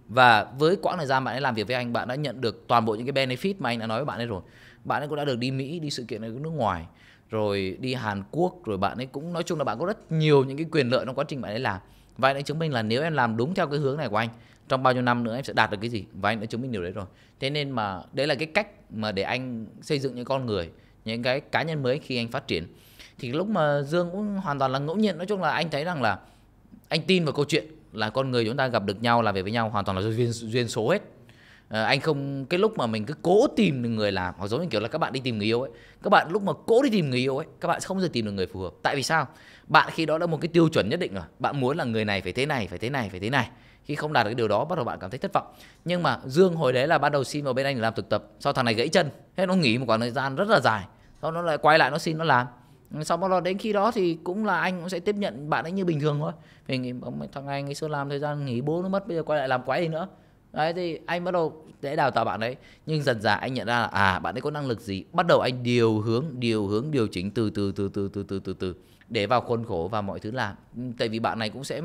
và với quãng thời gian bạn ấy làm việc với anh bạn đã nhận được toàn bộ những cái benefit mà anh đã nói với bạn ấy rồi bạn ấy cũng đã được đi mỹ đi sự kiện ở nước ngoài rồi đi hàn quốc rồi bạn ấy cũng nói chung là bạn có rất nhiều những cái quyền lợi trong quá trình bạn ấy làm và anh đã chứng minh là nếu em làm đúng theo cái hướng này của anh trong bao nhiêu năm nữa em sẽ đạt được cái gì và anh đã chứng minh điều đấy rồi thế nên mà đấy là cái cách mà để anh xây dựng những con người những cái cá nhân mới khi anh phát triển thì lúc mà dương cũng hoàn toàn là ngẫu nhiên nói chung là anh thấy rằng là anh tin vào câu chuyện là con người chúng ta gặp được nhau là về với nhau hoàn toàn là duyên duyên số hết à, anh không cái lúc mà mình cứ cố tìm được người làm hoặc giống như kiểu là các bạn đi tìm người yêu ấy các bạn lúc mà cố đi tìm người yêu ấy các bạn không thể tìm được người phù hợp tại vì sao bạn khi đó đã một cái tiêu chuẩn nhất định rồi bạn muốn là người này phải thế này phải thế này phải thế này khi không đạt được cái điều đó bắt đầu bạn cảm thấy thất vọng nhưng mà dương hồi đấy là bắt đầu xin vào bên anh để làm thực tập sau thằng này gãy chân thế nó nghỉ một khoảng thời gian rất là dài sau nó lại quay lại nó xin nó làm sau ừ, bắt đầu đến khi đó thì cũng là anh cũng sẽ tiếp nhận bạn ấy như bình thường thôi vì nghỉ thằng anh ngày xưa làm thời gian nghỉ bố nó mất bây giờ quay lại làm quái gì nữa đấy thì anh bắt đầu để đào tạo bạn ấy nhưng dần dà anh nhận ra là à bạn ấy có năng lực gì bắt đầu anh điều hướng điều hướng điều chỉnh từ từ từ từ từ từ từ từ để vào khuôn khổ và mọi thứ làm ừ, tại vì bạn này cũng sẽ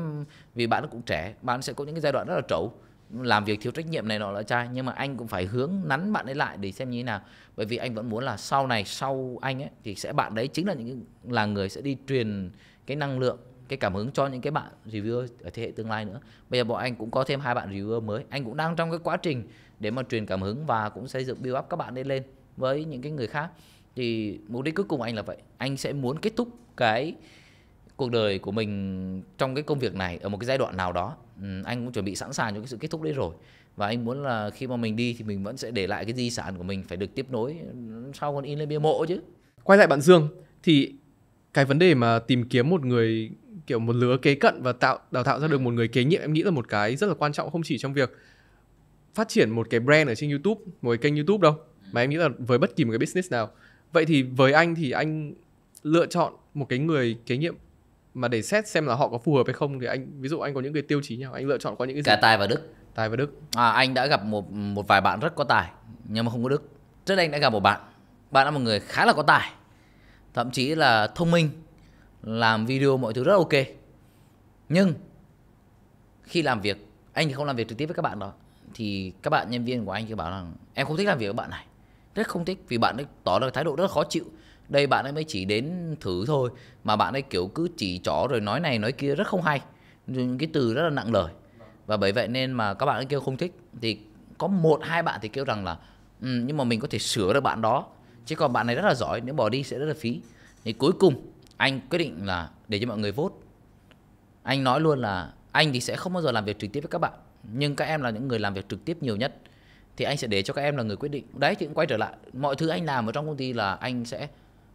vì bạn nó cũng trẻ bạn sẽ có những cái giai đoạn rất là trẩu làm việc thiếu trách nhiệm này nọ là trai nhưng mà anh cũng phải hướng nắn bạn ấy lại để xem như thế nào bởi vì anh vẫn muốn là sau này sau anh ấy thì sẽ bạn đấy chính là những là người sẽ đi truyền cái năng lượng cái cảm hứng cho những cái bạn reviewer ở thế hệ tương lai nữa bây giờ bọn anh cũng có thêm hai bạn reviewer mới anh cũng đang trong cái quá trình để mà truyền cảm hứng và cũng xây dựng build up các bạn ấy lên với những cái người khác thì mục đích cuối cùng anh là vậy anh sẽ muốn kết thúc cái cuộc đời của mình trong cái công việc này ở một cái giai đoạn nào đó Ừ, anh cũng chuẩn bị sẵn sàng cho cái sự kết thúc đấy rồi và anh muốn là khi mà mình đi thì mình vẫn sẽ để lại cái di sản của mình phải được tiếp nối sau còn in lên bia mộ chứ quay lại bạn Dương thì cái vấn đề mà tìm kiếm một người kiểu một lứa kế cận và tạo đào tạo ra được một người kế nhiệm em nghĩ là một cái rất là quan trọng không chỉ trong việc phát triển một cái brand ở trên YouTube, một cái kênh YouTube đâu mà em nghĩ là với bất kỳ một cái business nào. Vậy thì với anh thì anh lựa chọn một cái người kế nhiệm mà để xét xem là họ có phù hợp hay không thì anh ví dụ anh có những cái tiêu chí nào anh lựa chọn có những cái gì? cả tài và đức tài và đức à, anh đã gặp một một vài bạn rất có tài nhưng mà không có đức trước đây anh đã gặp một bạn bạn là một người khá là có tài thậm chí là thông minh làm video mọi thứ rất ok nhưng khi làm việc anh thì không làm việc trực tiếp với các bạn đó thì các bạn nhân viên của anh thì bảo rằng em không thích làm việc với bạn này rất không thích vì bạn ấy tỏ ra thái độ rất là khó chịu đây bạn ấy mới chỉ đến thử thôi mà bạn ấy kiểu cứ chỉ chó rồi nói này nói kia rất không hay những cái từ rất là nặng lời và bởi vậy nên mà các bạn ấy kêu không thích thì có một hai bạn thì kêu rằng là ừ, nhưng mà mình có thể sửa được bạn đó chứ còn bạn này rất là giỏi nếu bỏ đi sẽ rất là phí thì cuối cùng anh quyết định là để cho mọi người vote anh nói luôn là anh thì sẽ không bao giờ làm việc trực tiếp với các bạn nhưng các em là những người làm việc trực tiếp nhiều nhất thì anh sẽ để cho các em là người quyết định đấy thì cũng quay trở lại mọi thứ anh làm ở trong công ty là anh sẽ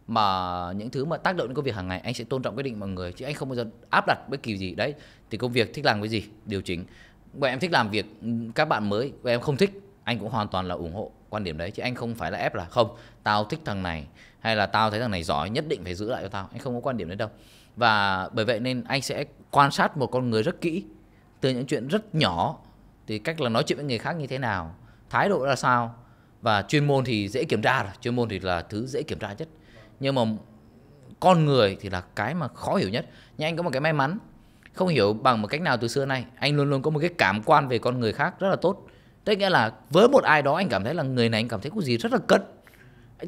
mà những thứ mà tác động đến công việc hàng ngày anh sẽ tôn trọng quyết định mọi người chứ anh không bao giờ áp đặt bất kỳ gì đấy thì công việc thích làm cái gì điều chỉnh vậy em thích làm việc ừ, các bạn mới vậy em không thích anh cũng hoàn toàn là ủng hộ quan điểm đấy chứ anh không phải là ép là không tao thích thằng này hay là tao thấy thằng này giỏi nhất định phải giữ lại cho tao anh không có quan điểm đấy đâu và bởi vậy nên anh sẽ quan sát một con người rất kỹ từ những chuyện rất nhỏ thì cách là nói chuyện với người khác như thế nào thái độ ra sao và chuyên môn thì dễ kiểm tra rồi chuyên môn thì là thứ dễ kiểm tra nhất nhưng mà con người thì là cái mà khó hiểu nhất nhưng anh có một cái may mắn không hiểu bằng một cách nào từ xưa nay anh luôn luôn có một cái cảm quan về con người khác rất là tốt tức nghĩa là với một ai đó anh cảm thấy là người này anh cảm thấy có gì rất là cận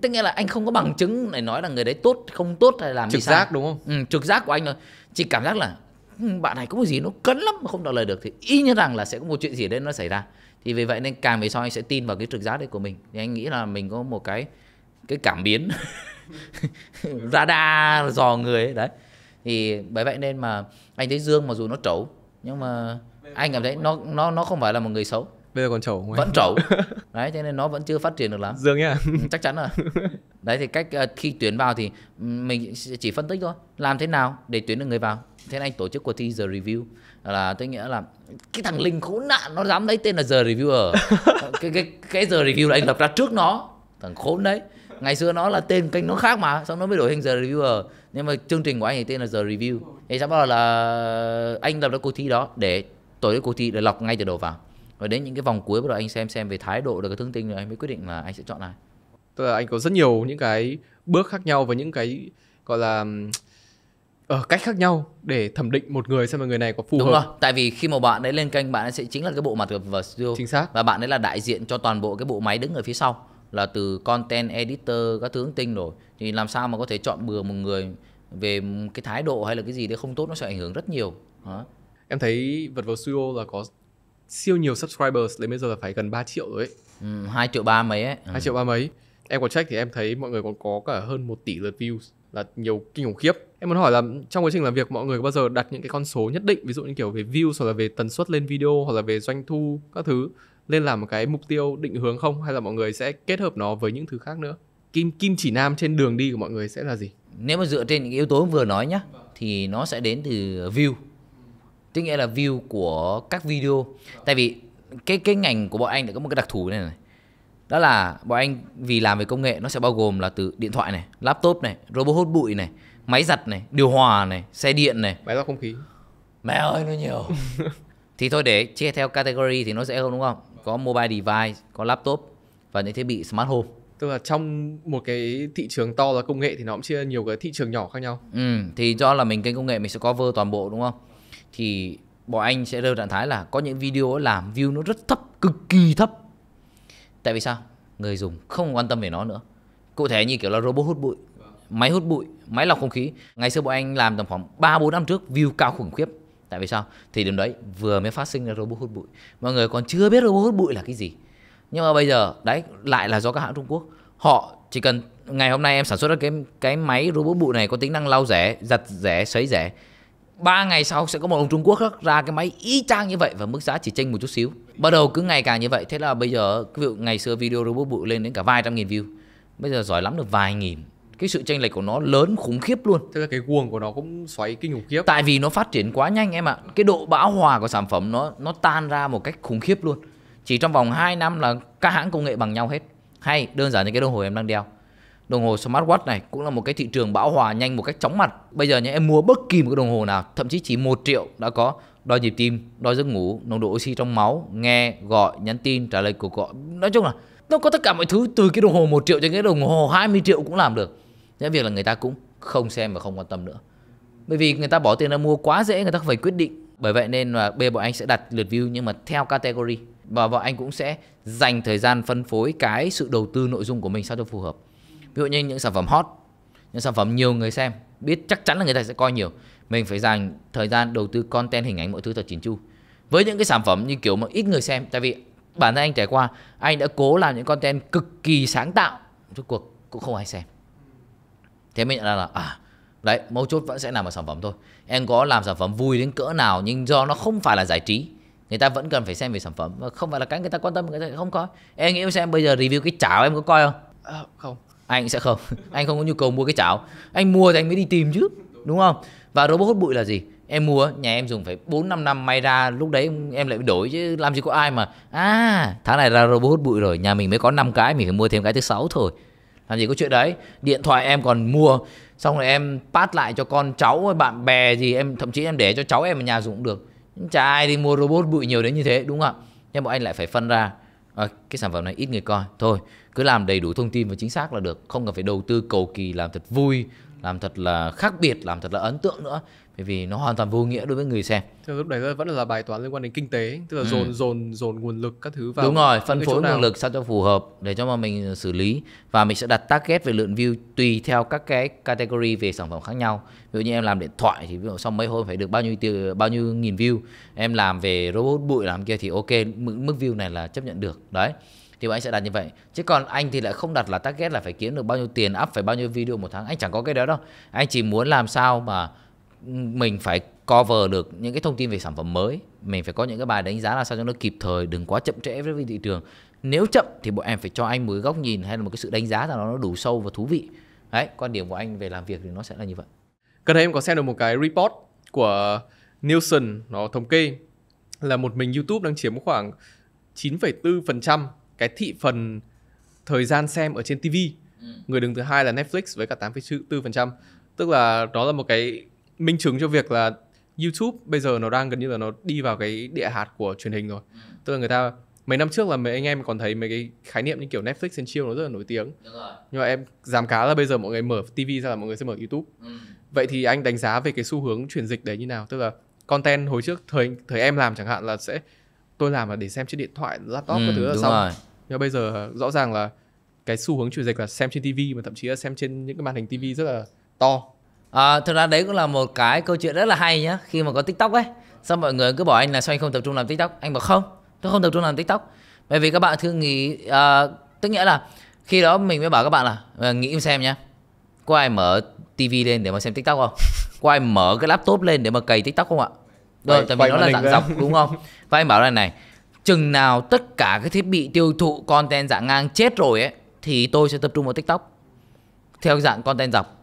tức nghĩa là anh không có bằng chứng để nói là người đấy tốt không tốt hay làm trực gì giác sao. đúng không ừ, trực giác của anh thôi chỉ cảm giác là ừ, bạn này có một gì nó cấn lắm mà không trả lời được thì y như rằng là sẽ có một chuyện gì đấy nó xảy ra thì vì vậy nên càng về sau anh sẽ tin vào cái trực giác đấy của mình thì anh nghĩ là mình có một cái cái cảm biến radar dò người ấy. đấy thì bởi vậy nên mà anh thấy dương mặc dù nó trấu nhưng mà anh cảm thấy nó nó nó không phải là một người xấu bây giờ còn trẩu không vẫn trẩu đấy cho nên nó vẫn chưa phát triển được lắm dương nhá ừ, chắc chắn rồi. đấy thì cách ờ, khi tuyển vào thì mình chỉ phân tích thôi làm thế nào để tuyển được người vào thế anh tổ chức cuộc thi the review là tôi nghĩa là cái thằng linh khốn nạn nó dám lấy tên là the reviewer cái cái cái the review là anh lập ra trước nó thằng khốn đấy ngày xưa nó là tên kênh nó khác mà xong nó mới đổi thành The Reviewer nhưng mà chương trình của anh ấy tên là The Review thì sau bảo là anh lập ra cuộc thi đó để tổ chức cuộc thi để lọc ngay từ đầu vào và đến những cái vòng cuối bắt đầu anh xem xem về thái độ được cái thương tinh rồi anh mới quyết định là anh sẽ chọn ai tức là anh có rất nhiều những cái bước khác nhau và những cái gọi là ở ờ, cách khác nhau để thẩm định một người xem là người này có phù Đúng hợp. Đúng rồi, tại vì khi mà bạn ấy lên kênh bạn ấy sẽ chính là cái bộ mặt của studio. Chính xác. Và bạn ấy là đại diện cho toàn bộ cái bộ máy đứng ở phía sau là từ content editor các thứ tinh rồi thì làm sao mà có thể chọn bừa một người về cái thái độ hay là cái gì đấy không tốt nó sẽ ảnh hưởng rất nhiều đó. em thấy vật vào studio là có siêu nhiều subscribers đến bây giờ là phải gần 3 triệu rồi ấy. Ừ, 2 triệu ba mấy ấy. Ừ. triệu ba mấy. Em có check thì em thấy mọi người còn có cả hơn 1 tỷ lượt views là nhiều kinh khủng khiếp. Em muốn hỏi là trong quá trình làm việc mọi người có bao giờ đặt những cái con số nhất định ví dụ như kiểu về views hoặc là về tần suất lên video hoặc là về doanh thu các thứ lên làm một cái mục tiêu định hướng không hay là mọi người sẽ kết hợp nó với những thứ khác nữa kim kim chỉ nam trên đường đi của mọi người sẽ là gì nếu mà dựa trên những yếu tố vừa nói nhá thì nó sẽ đến từ view tức nghĩa là view của các video tại vì cái cái ngành của bọn anh đã có một cái đặc thù này này đó là bọn anh vì làm về công nghệ nó sẽ bao gồm là từ điện thoại này laptop này robot hút bụi này máy giặt này điều hòa này xe điện này máy lọc không khí mẹ ơi nó nhiều thì thôi để chia theo category thì nó sẽ hơn đúng không có mobile device có laptop và những thiết bị smart home tức là trong một cái thị trường to là công nghệ thì nó cũng chia nhiều cái thị trường nhỏ khác nhau ừ, thì do là mình kênh công nghệ mình sẽ cover toàn bộ đúng không thì bọn anh sẽ rơi trạng thái là có những video làm view nó rất thấp cực kỳ thấp tại vì sao người dùng không quan tâm về nó nữa cụ thể như kiểu là robot hút bụi máy hút bụi máy lọc không khí ngày xưa bọn anh làm tầm khoảng ba bốn năm trước view cao khủng khiếp tại vì sao thì điểm đấy vừa mới phát sinh ra robot hút bụi mọi người còn chưa biết robot hút bụi là cái gì nhưng mà bây giờ đấy lại là do các hãng Trung Quốc họ chỉ cần ngày hôm nay em sản xuất ra cái cái máy robot bụi này có tính năng lau rẻ giặt rẻ sấy rẻ ba ngày sau sẽ có một ông Trung Quốc khác ra cái máy y chang như vậy và mức giá chỉ chênh một chút xíu bắt đầu cứ ngày càng như vậy thế là bây giờ ví dụ ngày xưa video robot bụi lên đến cả vài trăm nghìn view bây giờ giỏi lắm được vài nghìn cái sự chênh lệch của nó lớn khủng khiếp luôn tức là cái guồng của nó cũng xoáy kinh khủng khiếp tại vì nó phát triển quá nhanh em ạ cái độ bão hòa của sản phẩm nó nó tan ra một cách khủng khiếp luôn chỉ trong vòng 2 năm là các hãng công nghệ bằng nhau hết hay đơn giản như cái đồng hồ em đang đeo đồng hồ smartwatch này cũng là một cái thị trường bão hòa nhanh một cách chóng mặt bây giờ nhé em mua bất kỳ một cái đồng hồ nào thậm chí chỉ một triệu đã có đo nhịp tim đo giấc ngủ nồng độ oxy trong máu nghe gọi nhắn tin trả lời cuộc gọi nói chung là nó có tất cả mọi thứ từ cái đồng hồ một triệu cho cái đồng hồ 20 triệu cũng làm được dẫn việc là người ta cũng không xem và không quan tâm nữa bởi vì người ta bỏ tiền ra mua quá dễ người ta không phải quyết định bởi vậy nên là B bọn anh sẽ đặt lượt view nhưng mà theo category và bọn anh cũng sẽ dành thời gian phân phối cái sự đầu tư nội dung của mình sao cho phù hợp ví dụ như những sản phẩm hot những sản phẩm nhiều người xem biết chắc chắn là người ta sẽ coi nhiều mình phải dành thời gian đầu tư content hình ảnh mọi thứ thật chỉn chu với những cái sản phẩm như kiểu mà ít người xem tại vì bản thân anh trải qua anh đã cố làm những content cực kỳ sáng tạo rốt cuộc cũng không ai xem thế mới nhận ra là à đấy mấu chốt vẫn sẽ nằm ở sản phẩm thôi em có làm sản phẩm vui đến cỡ nào nhưng do nó không phải là giải trí người ta vẫn cần phải xem về sản phẩm và không phải là cái người ta quan tâm người ta không coi em nghĩ xem bây giờ review cái chảo em có coi không à, không anh sẽ không anh không có nhu cầu mua cái chảo anh mua thì anh mới đi tìm chứ đúng không và robot hút bụi là gì em mua nhà em dùng phải 4 5 năm may ra lúc đấy em lại đổi chứ làm gì có ai mà à tháng này ra robot hút bụi rồi nhà mình mới có 5 cái mình phải mua thêm cái thứ sáu thôi làm gì có chuyện đấy điện thoại em còn mua xong rồi em pass lại cho con cháu bạn bè gì em thậm chí em để cho cháu em ở nhà dùng được chả ai đi mua robot bụi nhiều đến như thế đúng không ạ nhưng bọn anh lại phải phân ra à, cái sản phẩm này ít người coi thôi cứ làm đầy đủ thông tin và chính xác là được không cần phải đầu tư cầu kỳ làm thật vui làm thật là khác biệt làm thật là ấn tượng nữa bởi vì nó hoàn toàn vô nghĩa đối với người xem thì lúc đấy vẫn là bài toán liên quan đến kinh tế tức là ừ. dồn ừ. dồn dồn nguồn lực các thứ vào đúng rồi phân phối nguồn lực sao cho phù hợp để cho mà mình xử lý và mình sẽ đặt target về lượng view tùy theo các cái category về sản phẩm khác nhau ví dụ như em làm điện thoại thì ví dụ sau mấy hôm phải được bao nhiêu tiêu, bao nhiêu nghìn view em làm về robot bụi làm kia thì ok mức, mức view này là chấp nhận được đấy thì anh sẽ đặt như vậy chứ còn anh thì lại không đặt là target là phải kiếm được bao nhiêu tiền up phải bao nhiêu video một tháng anh chẳng có cái đó đâu anh chỉ muốn làm sao mà mình phải cover được những cái thông tin về sản phẩm mới mình phải có những cái bài đánh giá là sao cho nó kịp thời đừng quá chậm trễ với thị trường nếu chậm thì bọn em phải cho anh một cái góc nhìn hay là một cái sự đánh giá rằng nó đủ sâu và thú vị đấy quan điểm của anh về làm việc thì nó sẽ là như vậy gần đây em có xem được một cái report của Nielsen nó thống kê là một mình YouTube đang chiếm khoảng 9,4% cái thị phần thời gian xem ở trên TV ừ. người đứng thứ hai là Netflix với cả 8,4% tức là đó là một cái minh chứng cho việc là YouTube bây giờ nó đang gần như là nó đi vào cái địa hạt của truyền hình rồi ừ. tức là người ta mấy năm trước là mấy anh em còn thấy mấy cái khái niệm như kiểu Netflix and chill nó rất là nổi tiếng nhưng mà em dám cá là bây giờ mọi người mở TV ra là mọi người sẽ mở YouTube ừ. vậy thì anh đánh giá về cái xu hướng chuyển dịch đấy như nào tức là content hồi trước thời thời em làm chẳng hạn là sẽ tôi làm là để xem trên điện thoại laptop ừ, các thứ là ừ, xong rồi nhưng mà bây giờ rõ ràng là cái xu hướng chuyển dịch là xem trên tivi mà thậm chí là xem trên những cái màn hình tivi rất là to à, thực ra đấy cũng là một cái câu chuyện rất là hay nhá khi mà có tiktok ấy xong mọi người cứ bảo anh là sao anh không tập trung làm tiktok anh bảo không tôi không tập trung làm tiktok bởi vì các bạn thường nghĩ uh, tức nghĩa là khi đó mình mới bảo các bạn là à, nghĩ xem nhá có ai mở tivi lên để mà xem tiktok không có ai mở cái laptop lên để mà cày tiktok không ạ rồi tại vì nó là dạng dọc đúng không và anh bảo là này chừng nào tất cả cái thiết bị tiêu thụ content dạng ngang chết rồi ấy thì tôi sẽ tập trung vào TikTok theo dạng content dọc.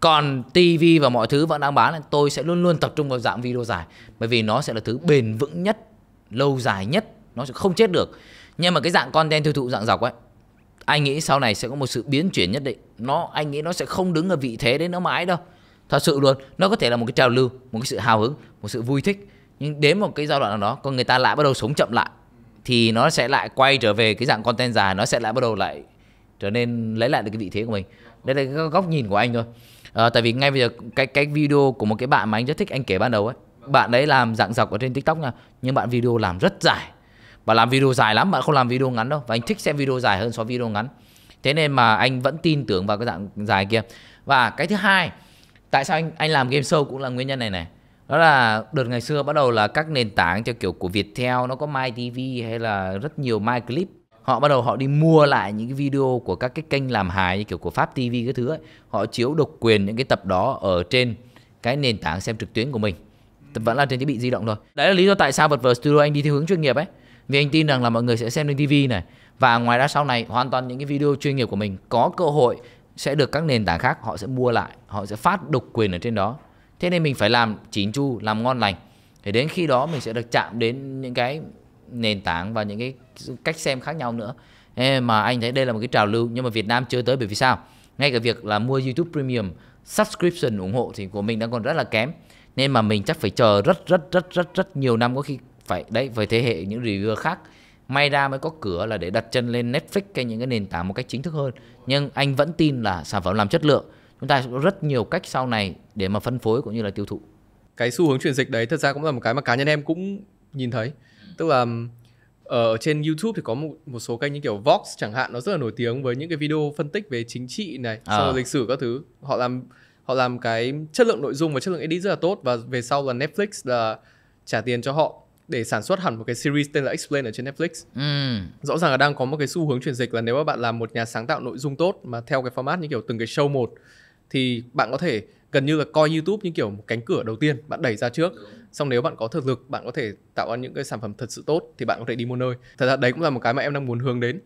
Còn TV và mọi thứ vẫn đang bán tôi sẽ luôn luôn tập trung vào dạng video dài bởi vì nó sẽ là thứ bền vững nhất, lâu dài nhất, nó sẽ không chết được. Nhưng mà cái dạng content tiêu thụ dạng dọc ấy anh nghĩ sau này sẽ có một sự biến chuyển nhất định. Nó anh nghĩ nó sẽ không đứng ở vị thế đấy nó mãi đâu. Thật sự luôn, nó có thể là một cái trào lưu, một cái sự hào hứng, một sự vui thích. Nhưng đến một cái giai đoạn nào đó, con người ta lại bắt đầu sống chậm lại thì nó sẽ lại quay trở về cái dạng content dài nó sẽ lại bắt đầu lại trở nên lấy lại được cái vị thế của mình đây là cái góc nhìn của anh thôi à, tại vì ngay bây giờ cái cái video của một cái bạn mà anh rất thích anh kể ban đầu ấy bạn đấy làm dạng dọc ở trên tiktok nha nhưng bạn video làm rất dài và làm video dài lắm bạn không làm video ngắn đâu và anh thích xem video dài hơn so với video ngắn thế nên mà anh vẫn tin tưởng vào cái dạng dài kia và cái thứ hai tại sao anh anh làm game show cũng là nguyên nhân này này đó là đợt ngày xưa bắt đầu là các nền tảng theo kiểu của Viettel nó có MyTV hay là rất nhiều Myclip họ bắt đầu họ đi mua lại những cái video của các cái kênh làm hài như kiểu của Pháp TV cái thứ ấy họ chiếu độc quyền những cái tập đó ở trên cái nền tảng xem trực tuyến của mình vẫn là trên thiết bị di động thôi đấy là lý do tại sao vật vờ studio anh đi theo hướng chuyên nghiệp ấy vì anh tin rằng là mọi người sẽ xem trên TV này và ngoài ra sau này hoàn toàn những cái video chuyên nghiệp của mình có cơ hội sẽ được các nền tảng khác họ sẽ mua lại họ sẽ phát độc quyền ở trên đó thế nên mình phải làm chín chu làm ngon lành để đến khi đó mình sẽ được chạm đến những cái nền tảng và những cái cách xem khác nhau nữa nên mà anh thấy đây là một cái trào lưu nhưng mà Việt Nam chưa tới bởi vì sao ngay cả việc là mua YouTube Premium subscription ủng hộ thì của mình đang còn rất là kém nên mà mình chắc phải chờ rất rất rất rất rất nhiều năm có khi phải đấy với thế hệ những reviewer khác may ra mới có cửa là để đặt chân lên Netflix hay những cái nền tảng một cách chính thức hơn nhưng anh vẫn tin là sản phẩm làm chất lượng chúng ta sẽ có rất nhiều cách sau này để mà phân phối cũng như là tiêu thụ cái xu hướng chuyển dịch đấy thật ra cũng là một cái mà cá nhân em cũng nhìn thấy tức là ờ, ở trên YouTube thì có một, một số kênh như kiểu Vox chẳng hạn nó rất là nổi tiếng với những cái video phân tích về chính trị này, à. sau lịch sử các thứ. Họ làm họ làm cái chất lượng nội dung và chất lượng edit rất là tốt và về sau là Netflix là trả tiền cho họ để sản xuất hẳn một cái series tên là Explain ở trên Netflix. Ừ. Rõ ràng là đang có một cái xu hướng chuyển dịch là nếu mà bạn làm một nhà sáng tạo nội dung tốt mà theo cái format như kiểu từng cái show một thì bạn có thể gần như là coi YouTube như kiểu một cánh cửa đầu tiên bạn đẩy ra trước xong nếu bạn có thực lực bạn có thể tạo ra những cái sản phẩm thật sự tốt thì bạn có thể đi một nơi thật ra đấy cũng là một cái mà em đang muốn hướng đến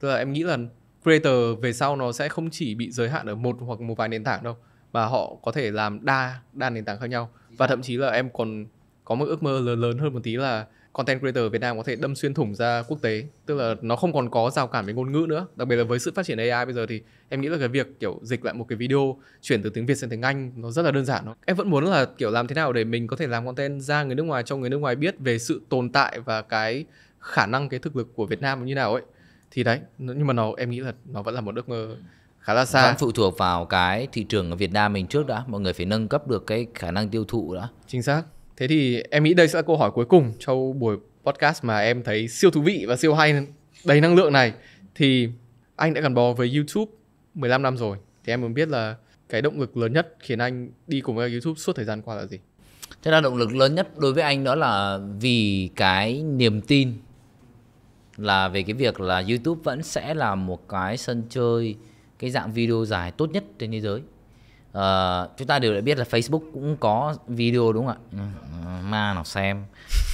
tức là em nghĩ là creator về sau nó sẽ không chỉ bị giới hạn ở một hoặc một vài nền tảng đâu mà họ có thể làm đa đa nền tảng khác nhau và thậm chí là em còn có một ước mơ lớn lớn hơn một tí là content creator Việt Nam có thể đâm xuyên thủng ra quốc tế tức là nó không còn có rào cản về ngôn ngữ nữa đặc biệt là với sự phát triển AI bây giờ thì em nghĩ là cái việc kiểu dịch lại một cái video chuyển từ tiếng Việt sang tiếng Anh nó rất là đơn giản nó em vẫn muốn là kiểu làm thế nào để mình có thể làm content ra người nước ngoài cho người nước ngoài biết về sự tồn tại và cái khả năng cái thực lực của Việt Nam như nào ấy thì đấy nhưng mà nó em nghĩ là nó vẫn là một ước mơ khá là xa phụ thuộc vào cái thị trường ở Việt Nam mình trước đã mọi người phải nâng cấp được cái khả năng tiêu thụ đã chính xác Thế thì em nghĩ đây sẽ là câu hỏi cuối cùng cho buổi podcast mà em thấy siêu thú vị và siêu hay đầy năng lượng này thì anh đã gắn bó với YouTube 15 năm rồi thì em muốn biết là cái động lực lớn nhất khiến anh đi cùng với YouTube suốt thời gian qua là gì? Thế là động lực lớn nhất đối với anh đó là vì cái niềm tin là về cái việc là YouTube vẫn sẽ là một cái sân chơi cái dạng video dài tốt nhất trên thế giới Ờ, chúng ta đều đã biết là Facebook cũng có video đúng không ạ ừ, ma nào xem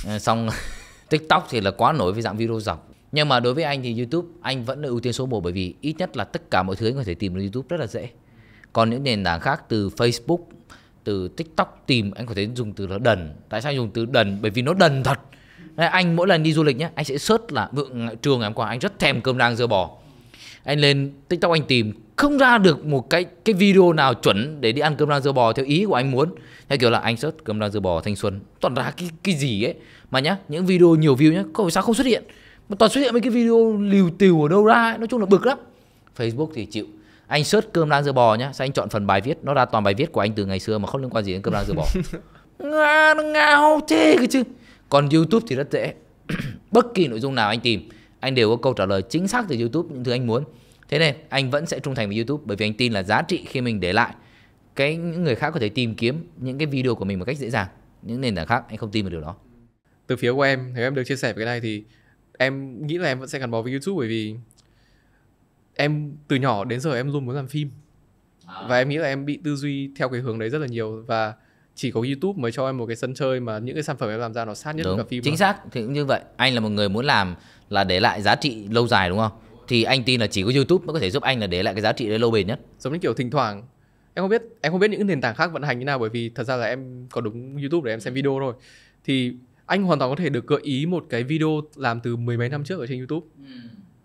ờ, xong TikTok thì là quá nổi với dạng video dọc nhưng mà đối với anh thì YouTube anh vẫn là ưu tiên số 1 bởi vì ít nhất là tất cả mọi thứ anh có thể tìm được YouTube rất là dễ còn những nền tảng khác từ Facebook từ TikTok tìm anh có thể dùng từ là đần tại sao dùng từ đần bởi vì nó đần thật Đấy, anh mỗi lần đi du lịch nhé anh sẽ search là vượng trường ngày hôm qua anh rất thèm cơm rang dưa bò anh lên tiktok anh tìm không ra được một cái cái video nào chuẩn để đi ăn cơm rang dưa bò theo ý của anh muốn hay kiểu là anh search cơm rang dưa bò thanh xuân toàn ra cái cái gì ấy mà nhá những video nhiều view nhá có phải sao không xuất hiện mà toàn xuất hiện mấy cái video liều tiều ở đâu ra ấy. nói chung là bực lắm facebook thì chịu anh search cơm rang dưa bò nhá sao anh chọn phần bài viết nó ra toàn bài viết của anh từ ngày xưa mà không liên quan gì đến cơm rang dưa bò nga nó ngao thế cái chứ còn youtube thì rất dễ bất kỳ nội dung nào anh tìm anh đều có câu trả lời chính xác từ youtube những thứ anh muốn thế nên anh vẫn sẽ trung thành với youtube bởi vì anh tin là giá trị khi mình để lại cái những người khác có thể tìm kiếm những cái video của mình một cách dễ dàng những nền tảng khác anh không tin vào điều đó từ phía của em nếu em được chia sẻ về cái này thì em nghĩ là em vẫn sẽ gắn bó với youtube bởi vì em từ nhỏ đến giờ em luôn muốn làm phim à. và em nghĩ là em bị tư duy theo cái hướng đấy rất là nhiều và chỉ có YouTube mới cho em một cái sân chơi mà những cái sản phẩm em làm ra nó sát nhất đúng. với cả phim. Chính mà. xác, thì cũng như vậy. Anh là một người muốn làm là để lại giá trị lâu dài đúng không? thì anh tin là chỉ có YouTube mới có thể giúp anh là để lại cái giá trị đấy lâu bền nhất. Giống như kiểu thỉnh thoảng em không biết em không biết những nền tảng khác vận hành như nào bởi vì thật ra là em có đúng YouTube để em xem video thôi. Thì anh hoàn toàn có thể được gợi ý một cái video làm từ mười mấy năm trước ở trên YouTube. Ừ.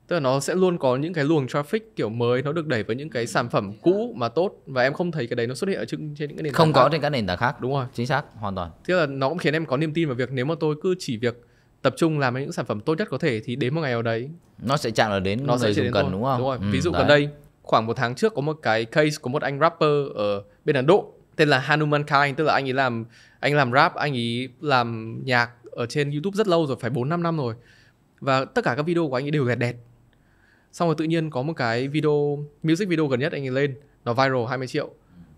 Tức là nó sẽ luôn có những cái luồng traffic kiểu mới nó được đẩy với những cái sản phẩm cũ mà tốt và em không thấy cái đấy nó xuất hiện ở trên, trên những cái nền tảng Không khác. có trên các nền tảng khác. Đúng rồi, chính xác, hoàn toàn. Tức là nó cũng khiến em có niềm tin vào việc nếu mà tôi cứ chỉ việc tập trung làm những sản phẩm tốt nhất có thể thì đến một ngày nào đấy nó sẽ chạm vào đến nó người sẽ dùng đến cần thôi. đúng không đúng rồi ừ, ví dụ đấy. gần đây khoảng một tháng trước có một cái case của một anh rapper ở bên Ấn Độ tên là Hanuman Khan tức là anh ấy làm anh làm rap anh ấy làm nhạc ở trên YouTube rất lâu rồi phải 4 5 năm rồi và tất cả các video của anh ấy đều đẹp đẹp xong rồi tự nhiên có một cái video music video gần nhất anh ấy lên nó viral 20 triệu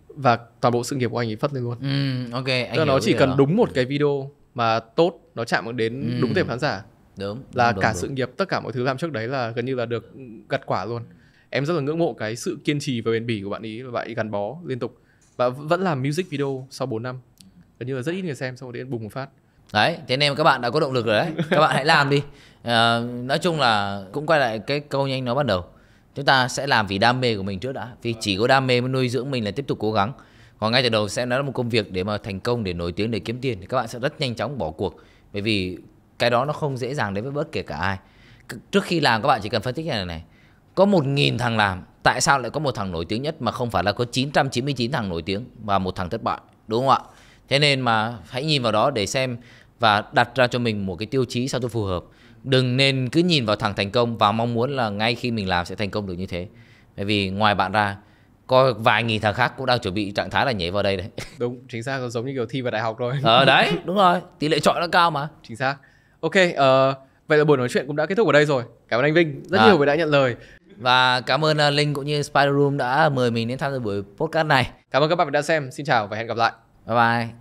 và toàn bộ sự nghiệp của anh ấy phất lên luôn ừ, ok anh tức là nó chỉ cần đó. đúng một cái video mà tốt nó chạm đến ừ. đúng tệp khán giả đúng là đúng, cả đúng, sự đúng. nghiệp tất cả mọi thứ làm trước đấy là gần như là được gặt quả luôn em rất là ngưỡng mộ cái sự kiên trì và bền bỉ của bạn ý và bạn ý gắn bó liên tục và vẫn làm music video sau 4 năm gần như là rất ít người xem xong rồi đến bùng một phát đấy thế nên các bạn đã có động lực rồi đấy các bạn hãy làm đi à, nói chung là cũng quay lại cái câu nhanh nó bắt đầu chúng ta sẽ làm vì đam mê của mình trước đã vì chỉ có đam mê mới nuôi dưỡng mình là tiếp tục cố gắng còn ngay từ đầu sẽ nó là một công việc để mà thành công để nổi tiếng để kiếm tiền thì các bạn sẽ rất nhanh chóng bỏ cuộc bởi vì cái đó nó không dễ dàng đến với bất kể cả ai trước khi làm các bạn chỉ cần phân tích như này này có một nghìn thằng làm tại sao lại có một thằng nổi tiếng nhất mà không phải là có 999 thằng nổi tiếng và một thằng thất bại đúng không ạ thế nên mà hãy nhìn vào đó để xem và đặt ra cho mình một cái tiêu chí sao cho phù hợp đừng nên cứ nhìn vào thằng thành công và mong muốn là ngay khi mình làm sẽ thành công được như thế bởi vì ngoài bạn ra có vài nghìn thằng khác cũng đang chuẩn bị trạng thái là nhảy vào đây đấy đúng chính xác giống như kiểu thi vào đại học rồi ờ đấy đúng rồi tỷ lệ chọn nó cao mà chính xác ok uh, vậy là buổi nói chuyện cũng đã kết thúc ở đây rồi cảm ơn anh Vinh rất à. nhiều vì đã nhận lời và cảm ơn ờ, Linh cũng như Spider Room đã mời mình đến tham dự buổi podcast này cảm ơn các bạn đã xem xin chào và hẹn gặp lại bye bye